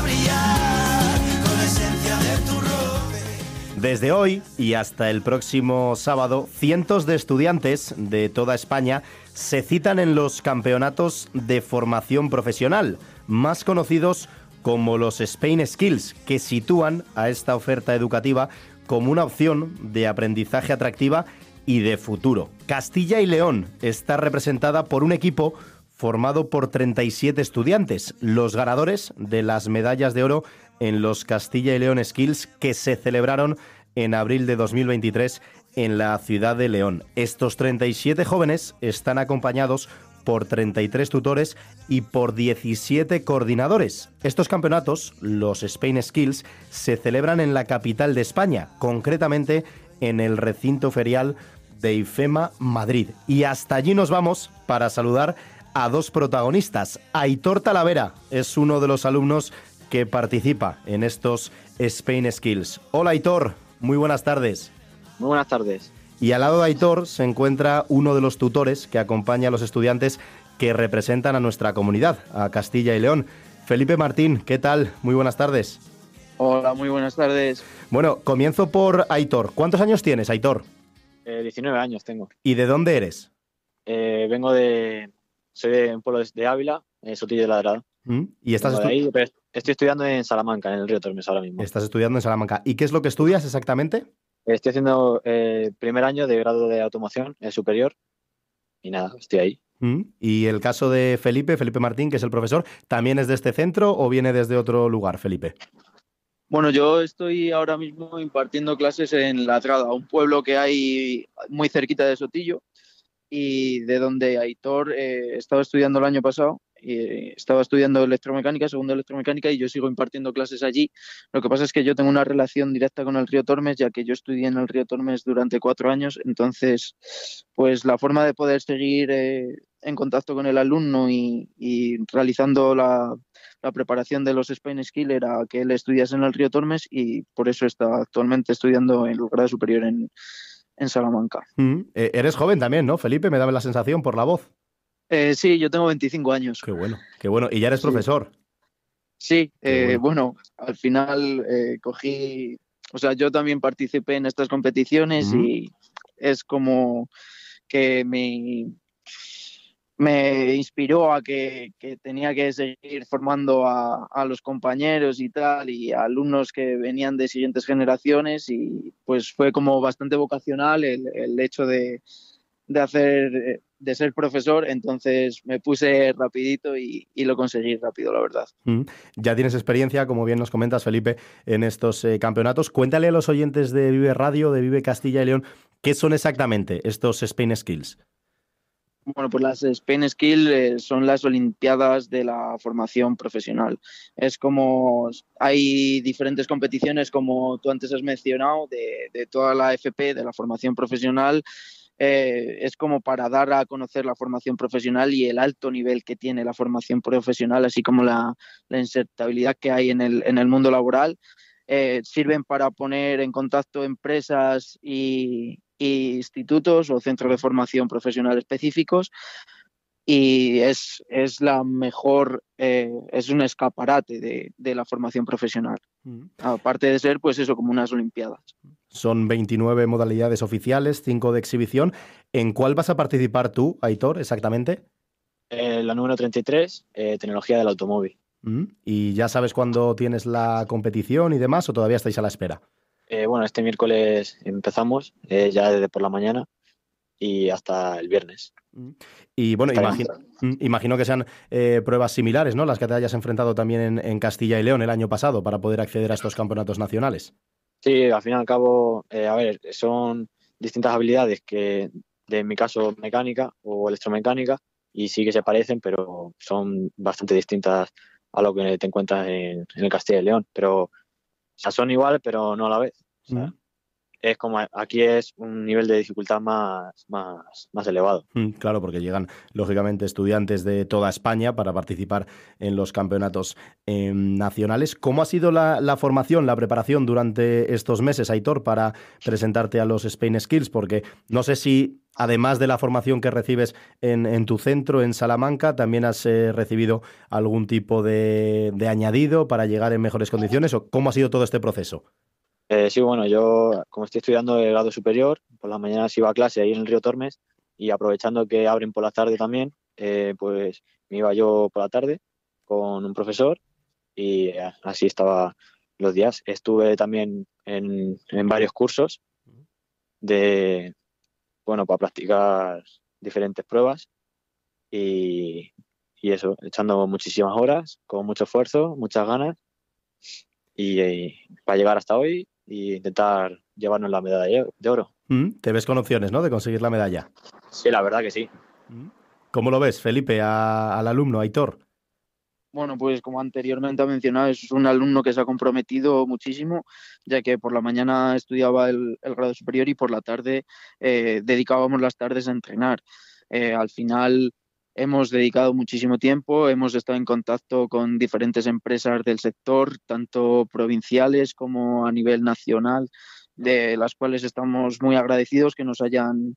Speaker 2: brillar con la esencia de tu
Speaker 1: Desde hoy y hasta el próximo sábado, cientos de estudiantes de toda España se citan en los campeonatos de formación profesional, más conocidos como los Spain Skills, que sitúan a esta oferta educativa como una opción de aprendizaje atractiva y de futuro. Castilla y León está representada por un equipo formado por 37 estudiantes, los ganadores de las medallas de oro en los Castilla y León Skills que se celebraron en abril de 2023 en la ciudad de León. Estos 37 jóvenes están acompañados por 33 tutores y por 17 coordinadores. Estos campeonatos, los Spain Skills, se celebran en la capital de España, concretamente en el recinto ferial de IFEMA Madrid. Y hasta allí nos vamos para saludar a dos protagonistas. Aitor Talavera es uno de los alumnos que participa en estos Spain Skills. Hola Aitor, muy buenas tardes.
Speaker 7: Muy buenas tardes.
Speaker 1: Y al lado de Aitor se encuentra uno de los tutores que acompaña a los estudiantes que representan a nuestra comunidad, a Castilla y León. Felipe Martín, ¿qué tal? Muy buenas tardes.
Speaker 4: Hola, muy buenas tardes.
Speaker 1: Bueno, comienzo por Aitor. ¿Cuántos años tienes, Aitor?
Speaker 7: 19 eh, años tengo.
Speaker 1: ¿Y de dónde eres?
Speaker 7: Eh, vengo de, soy de un pueblo de Ávila, en Sotillo de Ladrada.
Speaker 1: Mm, ¿Y estás
Speaker 7: estoy estudiando en Salamanca, en el Río Tormes ahora mismo.
Speaker 1: Estás estudiando en Salamanca. ¿Y qué es lo que estudias exactamente?
Speaker 7: Estoy haciendo eh, primer año de grado de automoción el superior
Speaker 4: y nada,
Speaker 1: estoy ahí. Mm, y el caso de Felipe, Felipe Martín, que es el profesor, ¿también es de este centro o viene desde otro lugar, Felipe?
Speaker 4: Bueno, yo estoy ahora mismo impartiendo clases en La Trada, un pueblo que hay muy cerquita de Sotillo, y de donde Aitor eh, estaba estudiando el año pasado. Eh, estaba estudiando electromecánica, segundo electromecánica, y yo sigo impartiendo clases allí. Lo que pasa es que yo tengo una relación directa con el río Tormes, ya que yo estudié en el río Tormes durante cuatro años. Entonces, pues la forma de poder seguir eh, en contacto con el alumno y, realizando la, preparación de los Spain Skill era que él estudiase en el río Tormes y por eso está
Speaker 1: actualmente estudiando en el grado superior en, en Salamanca. Mm, eh, eres joven también, ¿no, Felipe? Me daba la sensación por la voz. Eh, sí, yo tengo 25 años. Qué bueno, qué bueno. ¿Y ya eres profesor? Sí, eh, bueno. al final cogí, o
Speaker 4: sea, yo también participé en estas competiciones y es como que mi, me inspiró a que, tenía que seguir formando a, los compañeros y tal, y alumnos que venían de siguientes generaciones, y pues fue como bastante vocacional el, hecho de, hacer de ser profesor, entonces me puse rapidito y, lo conseguí rápido,
Speaker 1: la verdad. Mm. Ya tienes experiencia, como bien nos comentas, Felipe, en estos eh, campeonatos. Cuéntale a los oyentes de Vive Radio, de Vive Castilla y León, ¿qué son exactamente estos Spain Skills?
Speaker 4: Bueno, pues las Spain Skills eh, son las Olimpiadas de la formación profesional. Es como hay diferentes competiciones, como tú antes has mencionado, de, toda la FP, de la formación profesional. Eh, es como para dar a conocer la formación profesional y el alto nivel que tiene la formación profesional, así como la, insertabilidad que hay en el, mundo laboral. Eh, sirven para poner en contacto empresas y, institutos o centros de formación profesional específicos y es, es la mejor, eh, es un escaparate de, la formación profesional, mm. aparte de ser pues eso como unas olimpiadas.
Speaker 1: Son 29 modalidades oficiales, 5 de exhibición. ¿En cuál vas a participar tú, Aitor, exactamente?
Speaker 7: Eh, la número 33, eh, tecnología del automóvil.
Speaker 1: Mm. ¿Y ya sabes cuándo tienes la competición y demás o todavía estáis a la espera?
Speaker 7: Eh, bueno, este miércoles empezamos, eh, ya desde por la mañana y hasta el viernes. Mm.
Speaker 1: Y bueno, mm, imagino, que sean eh, pruebas similares, ¿no? Las que te hayas enfrentado también en, Castilla y León el año pasado para poder acceder a estos campeonatos nacionales.
Speaker 7: Sí, al fin y al cabo, a ver, son distintas habilidades que, de, en mi caso, mecánica o electromecánica, y sí que se parecen, pero son bastante distintas a lo que te encuentras en, Castilla y León. Pero o son igual, pero no a la vez. Es como aquí es un nivel de dificultad más, más,
Speaker 1: elevado. claro, porque llegan, lógicamente, estudiantes de toda España para participar en los campeonatos em, nacionales. ¿Cómo ha sido la, formación, la preparación durante estos meses, Aitor, para presentarte a los Spain Skills? Porque no sé si además de la formación que recibes en, tu centro, en Salamanca, también has eh, recibido algún tipo de, de, añadido para llegar en mejores condiciones? ¿O cómo ha sido todo este proceso? Eh, sí,
Speaker 7: bueno, yo como estoy estudiando de grado superior, por las mañanas iba a clase ahí en el río Tormes y aprovechando que abren por la tarde también, eh, pues me iba yo por la tarde con un profesor y eh, así estaba los días. Estuve también en, varios cursos de, bueno, para practicar diferentes pruebas y, eso, echando muchísimas horas, con mucho esfuerzo, muchas ganas y para llegar hasta hoy y intentar llevarnos la medalla de oro.
Speaker 1: Mm, te ves con opciones, ¿no? De conseguir la medalla. Sí, la verdad que sí. Mm. ¿Cómo lo ves, Felipe, al alumno, Aitor?
Speaker 4: Bueno, pues como anteriormente ha mencionado, es un alumno que se ha comprometido muchísimo, ya que por la mañana estudiaba el, grado superior y por la tarde eh, dedicábamos las tardes a entrenar. Eh, al final Hemos dedicado muchísimo tiempo, hemos estado en contacto con diferentes empresas del sector, tanto provinciales como a nivel nacional, de las cuales estamos muy agradecidos que nos hayan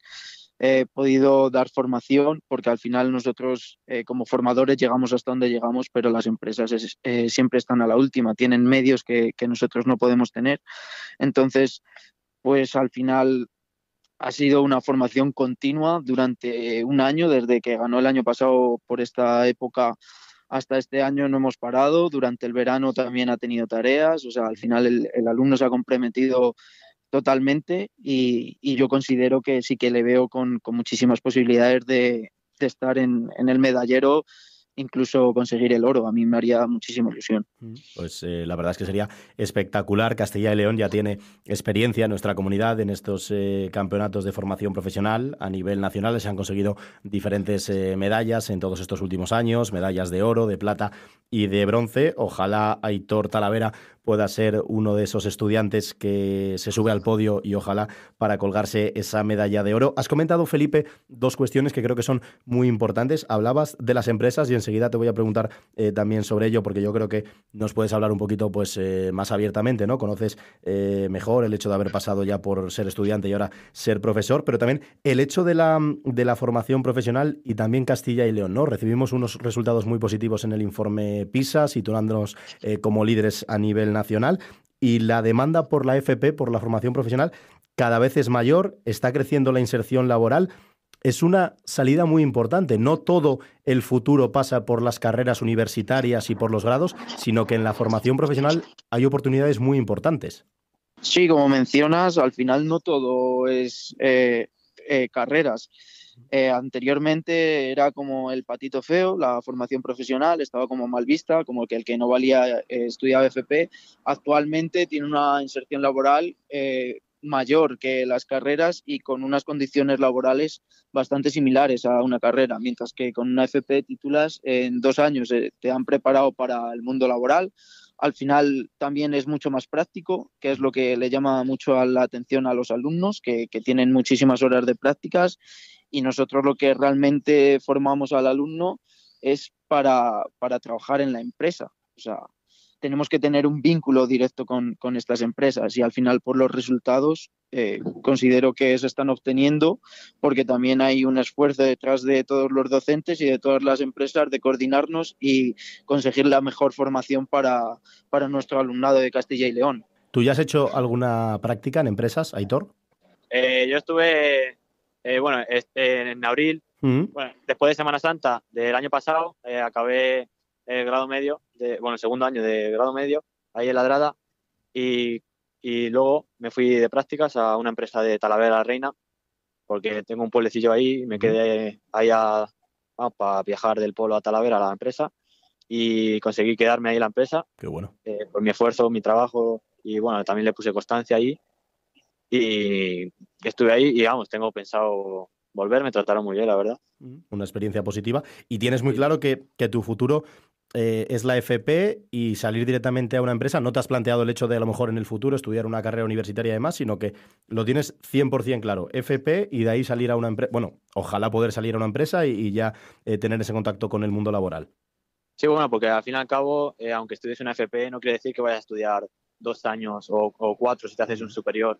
Speaker 4: eh, podido dar formación, porque al final nosotros eh, como formadores llegamos hasta donde llegamos, pero las empresas eh, siempre están a la última, tienen medios que, que nosotros no podemos tener. Entonces, pues al final ha sido una formación continua durante eh, un año, desde que ganó el año pasado por esta época hasta este año no hemos parado, durante el verano también ha tenido tareas, o sea, al final el, alumno se ha comprometido totalmente y, yo considero que sí que le veo con, muchísimas posibilidades de, estar en el medallero incluso conseguir el oro. A mí me haría muchísima ilusión.
Speaker 1: Mm. Pues eh, la verdad es que sería espectacular. Castilla y León ya tiene experiencia en nuestra comunidad en estos eh, campeonatos de formación profesional a nivel nacional. Se han conseguido diferentes eh, medallas en todos estos últimos años, medallas de oro, de plata y de bronce. Ojalá Aitor Talavera pueda ser uno de esos estudiantes que se sube al podio y ojalá para colgarse esa medalla de oro. Has comentado, Felipe, dos cuestiones que creo que son muy importantes. Hablabas de las empresas y enseguida te voy a preguntar eh, también sobre ello, porque yo creo que nos puedes hablar un poquito pues, eh, más abiertamente, ¿no? Conoces eh, mejor el hecho de haber pasado ya por ser estudiante y ahora ser profesor, pero también el hecho de la, de la formación profesional y también Castilla y León, ¿no? Recibimos unos resultados muy positivos en el informe PISA, situándonos como líderes a nivel nacional y la demanda por la FP, por la formación profesional, cada vez es mayor, está creciendo la inserción laboral. Es una salida muy importante. No todo el futuro pasa por las carreras universitarias y por los grados, sino que en la formación profesional hay oportunidades muy importantes.
Speaker 4: Sí, como mencionas, al final no todo es eh, eh, carreras. Eh, anteriormente era como el patito feo, la formación profesional estaba como mal vista, como que el que no valía eh, estudiaba FP. Actualmente tiene una inserción laboral eh, mayor que las carreras y con unas condiciones laborales bastante similares a una carrera, mientras que con una FP titulas en dos años te han preparado para el mundo laboral. Al final también es mucho más práctico, que es lo que le llama mucho la atención a los alumnos, que, que tienen muchísimas horas de prácticas y nosotros lo que realmente formamos al alumno es para, para trabajar en la empresa. O sea, tenemos que tener un vínculo directo con, estas empresas y al final por los resultados eh, considero que se están obteniendo porque también hay un esfuerzo detrás de todos los docentes y de todas las empresas de coordinarnos y conseguir la mejor formación para, nuestro alumnado de Castilla y León.
Speaker 1: ¿Tú ya has hecho alguna práctica en empresas, Aitor?
Speaker 4: Eh, yo estuve eh, bueno, este, en
Speaker 7: abril, después de Semana Santa del año pasado, eh, acabé el grado medio, de, bueno, el segundo año de grado medio, ahí en Ladrada, y, y luego me fui de prácticas a una empresa de Talavera Reina, porque tengo un pueblecillo ahí, me quedé ahí para viajar del pueblo a Talavera a la empresa y conseguí quedarme ahí en la empresa. Qué bueno. Eh, por mi esfuerzo, mi trabajo y bueno, también le puse constancia ahí. Y estuve ahí y vamos, tengo pensado volver, me trataron muy bien,
Speaker 1: la verdad. Una experiencia positiva. Y tienes muy claro que, tu futuro eh, es la FP y salir directamente a una empresa. No te has planteado el hecho de a lo mejor en el futuro estudiar una carrera universitaria y demás, sino que lo tienes 100% claro. FP y de ahí salir a una empresa. Bueno, ojalá poder salir a una empresa y, ya eh, tener ese contacto con el mundo laboral.
Speaker 7: Sí, bueno, porque al fin y al cabo, eh, aunque estudies una FP, no quiere decir que vayas a estudiar dos años o, o cuatro si te haces un superior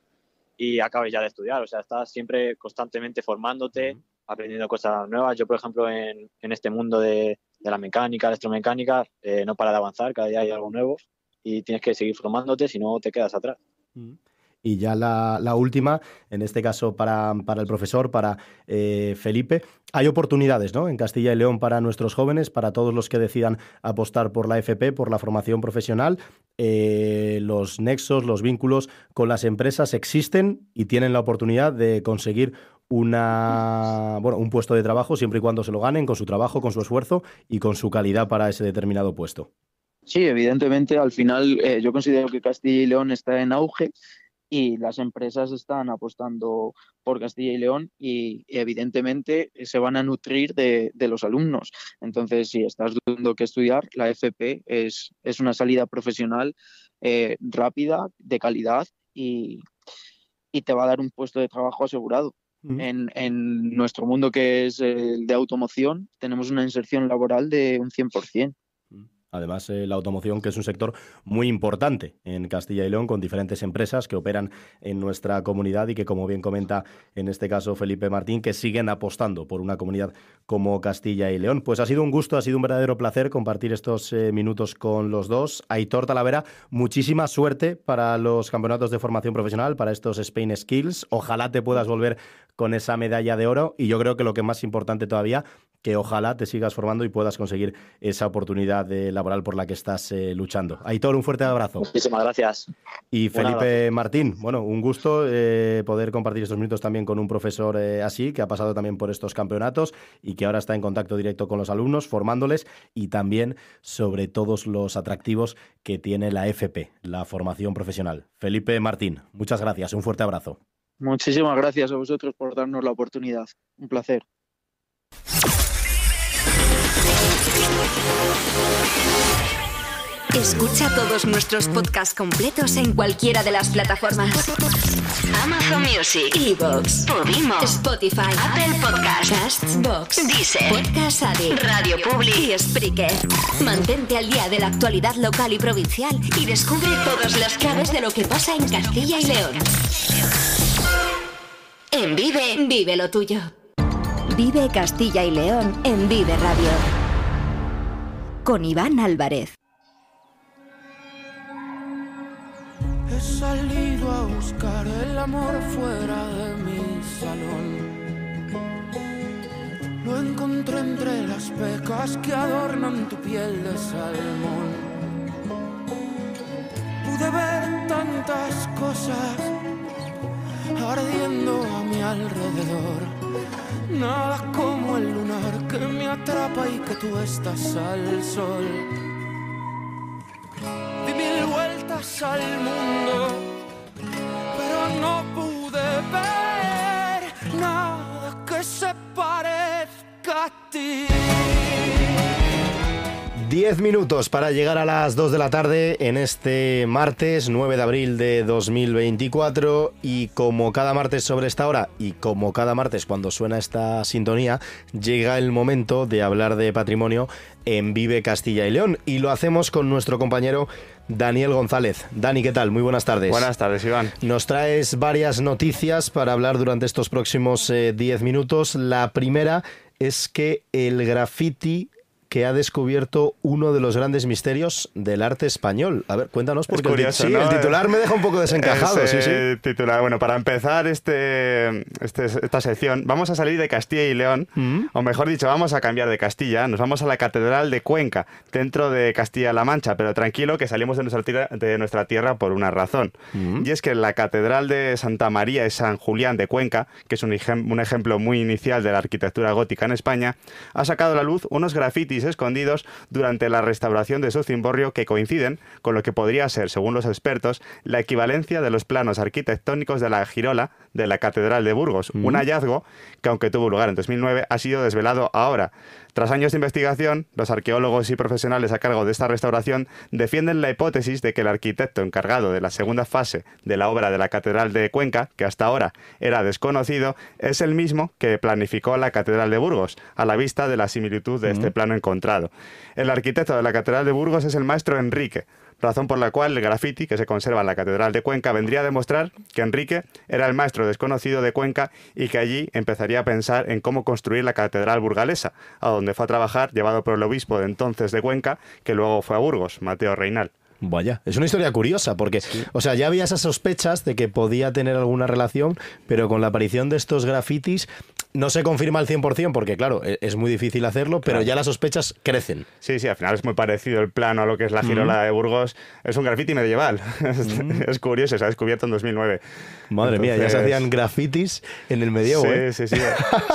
Speaker 7: y acabes ya de estudiar. O sea, estás siempre constantemente formándote, aprendiendo cosas nuevas. Yo, por ejemplo, en, este mundo de, la mecánica, electromecánica, eh, no para de avanzar, cada día hay algo nuevo y tienes que seguir formándote, si no te quedas atrás.
Speaker 1: Y ya la, última, en este caso para, para el profesor, para eh, Felipe, hay oportunidades ¿no? en Castilla y León para nuestros jóvenes, para todos los que decidan apostar por la FP, por la formación profesional. Eh, los nexos, los vínculos con las empresas existen y tienen la oportunidad de conseguir una, un puesto de trabajo siempre y cuando se lo ganen con su trabajo, con su esfuerzo y con su calidad para ese determinado puesto.
Speaker 4: Sí, evidentemente, al final eh, yo considero que Castilla y León está en auge y las empresas están apostando por Castilla y León y, evidentemente se van a nutrir de, los alumnos. Entonces, si estás dudando que estudiar, la FP es, es una salida profesional eh, rápida, de calidad y, te va a dar un puesto de trabajo asegurado. En, en, nuestro mundo que es el de automoción, tenemos una inserción laboral de un 100%.
Speaker 1: Además, eh, la automoción, que es un sector muy importante en Castilla y León, con diferentes empresas que operan en nuestra comunidad y que, como bien comenta en este caso Felipe Martín, que siguen apostando por una comunidad como Castilla y León. Pues ha sido un gusto, ha sido un verdadero placer compartir estos eh, minutos con los dos. Aitor Talavera, muchísima suerte para los campeonatos de formación profesional, para estos Spain Skills. Ojalá te puedas volver con esa medalla de oro y yo creo que lo que es más importante todavía, que ojalá te sigas formando y puedas conseguir esa oportunidad de la por la que estás eh, luchando. Aitor, un fuerte abrazo. Muchísimas gracias. Y Felipe Martín, bueno, un gusto eh, poder compartir estos minutos también con un profesor eh, así, que ha pasado también por estos campeonatos y que ahora está en contacto directo con los alumnos, formándoles y también sobre todos los atractivos que tiene la FP, la formación profesional. Felipe Martín, muchas gracias, un fuerte abrazo.
Speaker 4: Muchísimas gracias a vosotros por darnos la oportunidad. Un placer.
Speaker 3: Escucha todos nuestros podcasts completos en cualquiera de las plataformas. Amazon Music, Evox, Podimo, Spotify, Apple Podcasts, Box, Deezer, Podcast Addict, Radio Public y Spreaker. Mantente al día de la actualidad local y provincial y descubre todas las claves de lo que pasa en Castilla y León. En Vive, vive lo tuyo. Vive
Speaker 5: Castilla y León en Vive Radio. Con Iván Álvarez.
Speaker 4: He salido a buscar el amor fuera de mi salón. Lo encontré entre las pecas que adornan tu piel de salmón. Pude ver tantas cosas ardiendo a mi alrededor. Nada como el lunar que me atrapa y que tú estás al sol
Speaker 3: vueltas al mundo,
Speaker 2: pero no pude ver nada que se parezca a ti.
Speaker 1: 10 minutos para llegar a las 2 de la tarde en este martes 9 de abril de 2024 y como cada martes sobre esta hora y como cada martes cuando suena esta sintonía llega el momento de hablar de patrimonio en Vive Castilla y León y lo hacemos con nuestro compañero Daniel González. Dani, ¿qué tal? Muy buenas tardes. Buenas tardes, Iván. Nos traes varias noticias para hablar durante estos próximos 10 eh, minutos. La primera es que el graffiti que ha descubierto uno de los grandes misterios del arte español. A ver, cuéntanos porque el, titular me deja un poco desencajado. sí, sí. Eh,
Speaker 6: bueno, para empezar este, este, esta sección, vamos a salir de Castilla y León, mm. o mejor dicho, vamos a cambiar de Castilla, nos vamos a la Catedral de Cuenca, dentro de Castilla-La Mancha, pero tranquilo que salimos de nuestra, de nuestra tierra por una razón, mm. y es que la Catedral de Santa María y San Julián de Cuenca, que es un, un ejemplo muy inicial de la arquitectura gótica en España, ha sacado a la luz unos grafitis escondidos durante la restauración de su cimborrio que coinciden con lo que podría ser, según los expertos, la equivalencia de los planos arquitectónicos de la girola de la Catedral de Burgos, un hallazgo que aunque tuvo lugar en 2009 ha sido desvelado ahora. Tras años de investigación, los arqueólogos y profesionales a cargo de esta restauración defienden la hipótesis de que el arquitecto encargado de la segunda fase de la obra de la Catedral de Cuenca, que hasta ahora era desconocido, es el mismo que planificó la Catedral de Burgos, a la vista de la similitud de este plano encontrado. El arquitecto de la Catedral de Burgos es el maestro Enrique, razón por la cual el graffiti que se conserva en la Catedral de Cuenca vendría a demostrar que Enrique era el maestro desconocido de Cuenca y que allí empezaría a pensar en cómo construir la Catedral burgalesa, a donde fue a trabajar llevado por el obispo de entonces de Cuenca, que luego fue a Burgos,
Speaker 1: Mateo Reinal. Vaya, es una historia curiosa porque, o sea, ya había esas sospechas de que podía tener alguna relación, pero con la aparición de estos grafitis no se confirma al 100% porque, claro, e-, es muy difícil hacerlo, pero ya las
Speaker 6: sospechas crecen. Sí, sí, al final es muy parecido el plano a lo que es la girola de Burgos. Es un graffiti medieval. es curioso, se ha descubierto en 2009.
Speaker 1: Madre mía, ya se hacían grafitis en el medievo. sí, ¿eh? sí, sí.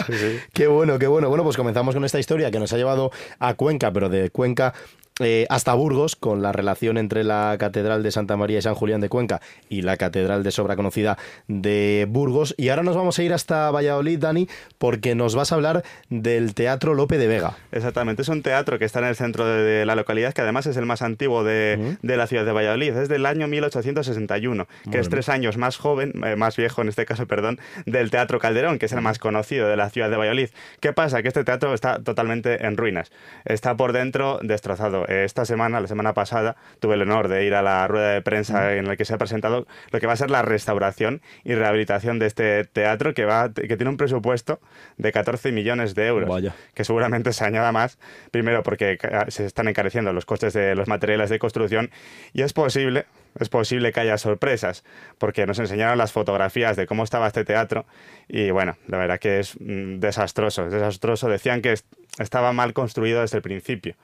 Speaker 1: qué bueno, qué bueno. Bueno, pues comenzamos con esta historia que nos ha llevado a Cuenca, pero de Cuenca eh, hasta Burgos, con la relación entre la Catedral de Santa María y San Julián de Cuenca y la Catedral de Sobra Conocida de Burgos. Y ahora nos vamos a ir hasta Valladolid, Dani, porque nos vas a hablar del Teatro Lope de Vega. Exactamente, es un teatro que está en el centro de, la localidad, que además es el más
Speaker 6: antiguo de, la ciudad de Valladolid, es del año 1861, que es tres años más joven, eh, más viejo en este caso, perdón, del Teatro Calderón, que es el más conocido de la ciudad de Valladolid. ¿Qué pasa? Que este teatro está totalmente en ruinas, está por dentro destrozado esta semana, la semana pasada, tuve el honor de ir a la rueda de prensa en la que se ha presentado lo que va a ser la restauración y rehabilitación de este teatro que, va, que tiene un presupuesto de 14 millones de euros, que seguramente se añada más, primero porque se están encareciendo los costes de los materiales de construcción y es posible, es posible que haya sorpresas, porque nos enseñaron las fotografías de cómo estaba este teatro y bueno, la verdad que es mm, desastroso, es desastroso. Decían que estaba mal construido desde el principio,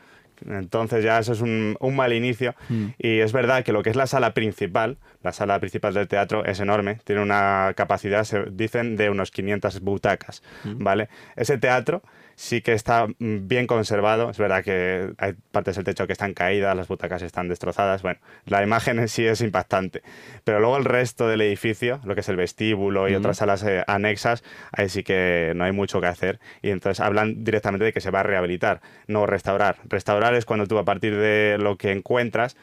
Speaker 6: entonces ya eso es un, mal inicio. Mm. Y es verdad que lo que es la sala principal, la sala principal del teatro es enorme, tiene una capacidad, se dicen, de unos 500 butacas, mm. ¿vale? Ese teatro sí que está mm, bien conservado. Es verdad que hay partes del techo que están caídas, las butacas están destrozadas. Bueno, la imagen en sí es impactante. Pero luego el resto del edificio, lo que es el vestíbulo y otras salas eh, anexas, ahí sí que no hay mucho que hacer. Y entonces hablan directamente de que se va a rehabilitar, no restaurar. Restaurar es cuando tú a partir de lo que encuentras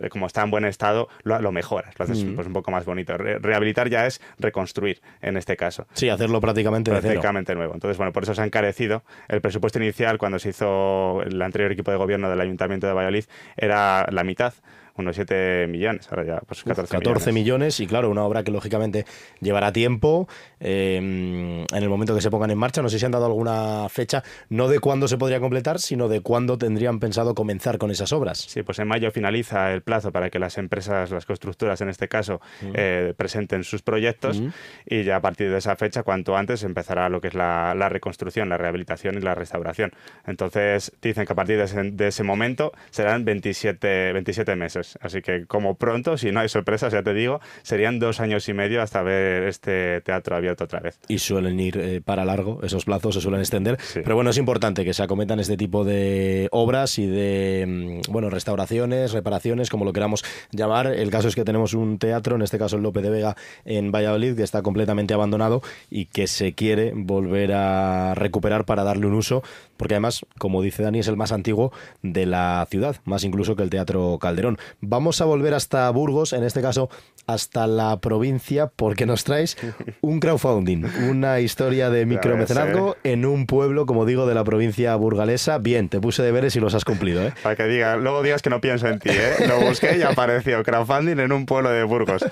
Speaker 6: eh, como está en buen estado, lo, mejoras, lo haces mm. pues, un poco más bonito. rehabilitar ya es reconstruir en este caso. Sí, hacerlo prácticamente, prácticamente nuevo. Entonces, bueno, por eso se ha encarecido. El presupuesto inicial, cuando se hizo el anterior equipo de gobierno del Ayuntamiento de Valladolid, era
Speaker 1: la mitad unos 7 millones, ahora ya
Speaker 6: pues 14, 14
Speaker 1: millones. y claro, una obra que lógicamente llevará tiempo em, en el momento que se pongan en marcha. No sé si han dado alguna fecha, no de cuándo se podría completar, sino de cuándo tendrían pensado comenzar con esas obras. Sí, pues en
Speaker 6: mayo finaliza el plazo para que las empresas, las constructoras en este caso, mm. eh, presenten sus proyectos mm. y ya a partir de esa fecha, cuanto antes, empezará lo que es la, reconstrucción, la rehabilitación y la restauración. Entonces, dicen que a partir de ese, momento serán 27, 27 meses pues, así que como pronto, si no hay sorpresas, ya te digo, serían dos años y medio hasta
Speaker 1: ver este teatro abierto otra vez. Y suelen ir eh, para largo, esos plazos se suelen extender. Pero bueno, es importante que se acometan este tipo de obras y de, mm, bueno, restauraciones, reparaciones, como lo queramos llamar. El caso es que tenemos un teatro, en este caso el Lope de Vega, en Valladolid, que está completamente abandonado y que se quiere volver a recuperar para darle un uso porque además, como dice Dani, es el más antiguo de la ciudad, más incluso que el Teatro Calderón. Vamos a volver hasta Burgos, en este caso hasta la provincia, porque nos traes un crowdfunding, una historia de micromecenazgo en un pueblo, como digo, de la provincia burgalesa. Bien, te puse deberes y los has cumplido. ¿eh?
Speaker 6: Para que digas, luego digas que no pienso en ti. ¿eh? Lo busqué y apareció crowdfunding en un pueblo de Burgos.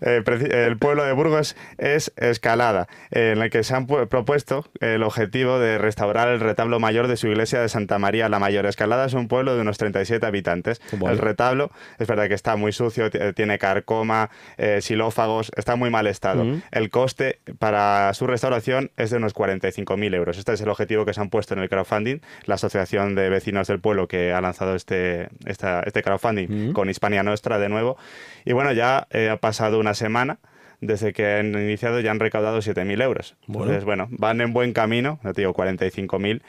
Speaker 6: Eh, el pueblo de Burgos es Escalada, eh, en el que se han propuesto el objetivo de restaurar el retablo mayor mayor de su iglesia de Santa María la Mayor. Escalada es un pueblo de unos 37 habitantes. El retablo es verdad que está muy sucio, tiene carcoma, eh, silófagos, está muy mal estado. Mm. El coste para su restauración es de unos 45.000 euros. Este es el objetivo que se han puesto en el crowdfunding, la Asociación de Vecinos del Pueblo que ha lanzado este, este crowdfunding mm. con Hispania Nostra de nuevo. Y bueno, ya eh, ha pasado una semana desde que han iniciado ya han recaudado 7.000 euros. Bueno. van en buen camino, ya te digo 45.000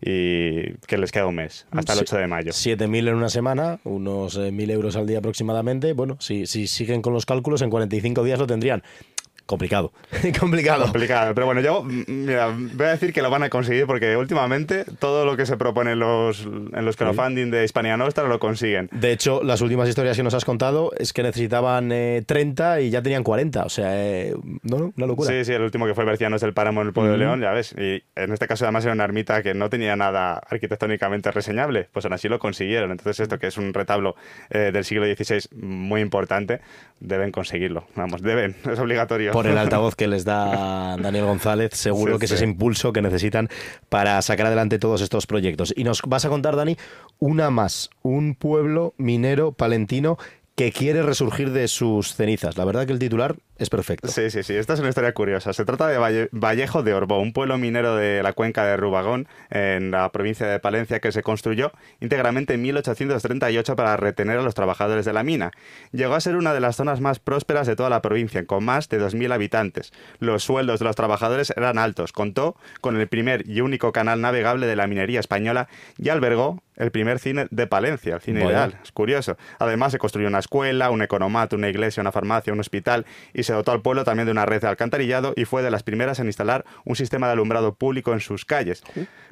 Speaker 6: y que les queda un
Speaker 1: mes, hasta el 8 de mayo. 7.000 en una semana, unos 1.000 eh, euros al día aproximadamente. Bueno, si, si siguen con los cálculos, en 45 días lo tendrían complicado. complicado. Complicado. Pero bueno, yo voy a decir que lo van a conseguir porque
Speaker 6: últimamente todo lo que se propone en los, en los crowdfunding de Hispania Nostra lo consiguen.
Speaker 1: De hecho, las últimas historias que nos has contado es que necesitaban 30 eh, y ya tenían 40. O sea, eh, no, una locura. Sí,
Speaker 6: sí, el último que fue es del Páramo en el Pueblo de León, ya ves. Y en este caso además era una ermita que no tenía nada arquitectónicamente reseñable. Pues aún así lo consiguieron. Entonces esto que es un retablo eh, del siglo XVI muy importante, deben conseguirlo. Vamos, deben. Es obligatorio por el altavoz que
Speaker 1: les da Daniel González, seguro que es ese impulso que necesitan para sacar adelante todos estos proyectos. Y nos vas a contar, Dani, una más, un pueblo minero palentino que quiere resurgir de sus cenizas. La verdad que el titular es perfecto.
Speaker 6: Sí, sí, sí. Esta es una historia curiosa. Se trata de Vallejo de Orbó, un pueblo minero de la cuenca de Rubagón, en la provincia de Palencia, que se construyó íntegramente en 1838 para retener a los trabajadores de la mina. Llegó a ser una de las zonas más prósperas de toda la provincia, con más de 2.000 habitantes. Los sueldos de los trabajadores eran altos. Contó con el primer y único canal navegable de la minería española y albergó el primer cine de Palencia, el cine ideal. Es curioso. Además, se construyó una escuela, un economato, una iglesia, una farmacia, un hospital y se dotó al pueblo también de una red de alcantarillado y fue de las primeras en instalar un sistema de alumbrado público en sus calles.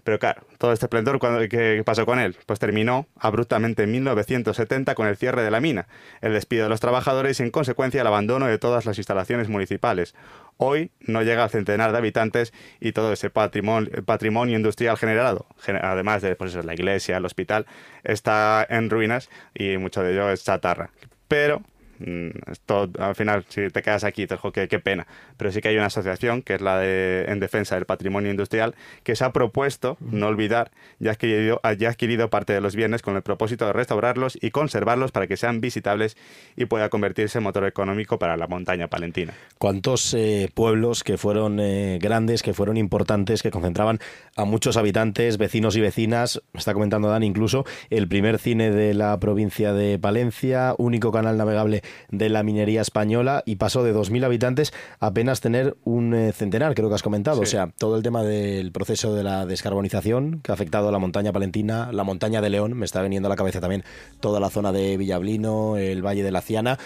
Speaker 6: Pero claro, todo este esplendor, ¿qué pasó con él? Pues terminó abruptamente en 1970 con el cierre de la mina, el despido de los trabajadores y en consecuencia el abandono de todas las instalaciones municipales. Hoy no llega al centenar de habitantes y todo ese patrimonio, industrial generado, además de pues la iglesia, el hospital, está en ruinas y mucho de ello es chatarra. Pero Mm, esto al final, si te quedas aquí, te digo que qué pena. Pero sí que hay una asociación, que es la de En Defensa del Patrimonio Industrial, que se ha propuesto, no olvidar, ya ha adquirido, adquirido parte de los bienes con el propósito de restaurarlos y conservarlos para que sean visitables y pueda convertirse en motor económico para la montaña palentina.
Speaker 1: ¿Cuántos eh, pueblos que fueron eh, grandes, que fueron importantes, que concentraban a muchos habitantes, vecinos y vecinas, me está comentando Dan incluso, el primer cine de la provincia de Palencia, único canal navegable de la minería española y pasó de 2.000 habitantes apenas tener un eh, centenar, creo que has comentado. O sea, todo el tema del proceso de la descarbonización que ha afectado a la montaña palentina, la montaña de León, me está veniendo a la cabeza también toda la zona de Villablino, el Valle de la Ciana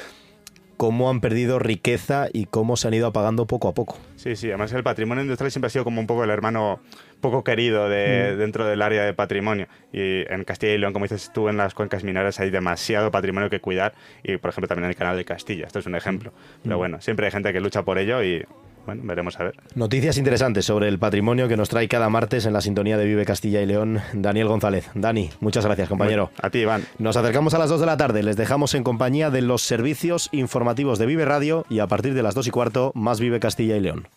Speaker 1: cómo han perdido riqueza y cómo se han ido apagando poco a poco.
Speaker 6: Sí, sí, además el patrimonio industrial siempre ha sido como un poco el hermano poco querido de, mm. dentro del área de patrimonio. Y en Castilla y León, como dices tú, en las cuencas mineras hay demasiado patrimonio que cuidar y, por ejemplo, también en el canal de Castilla. Esto es un ejemplo. Mm. Pero mm. bueno, siempre hay gente que lucha por ello y veremos a ver.
Speaker 1: Noticias interesantes sobre el patrimonio que nos trae cada martes en la sintonía de Vive Castilla y León, Daniel González. Dani, muchas gracias, compañero. A ti, Iván. Nos acercamos a las 2 de la tarde, les dejamos en compañía de los servicios informativos de Vive Radio y a partir de las 2 y cuarto, más Vive Castilla y León.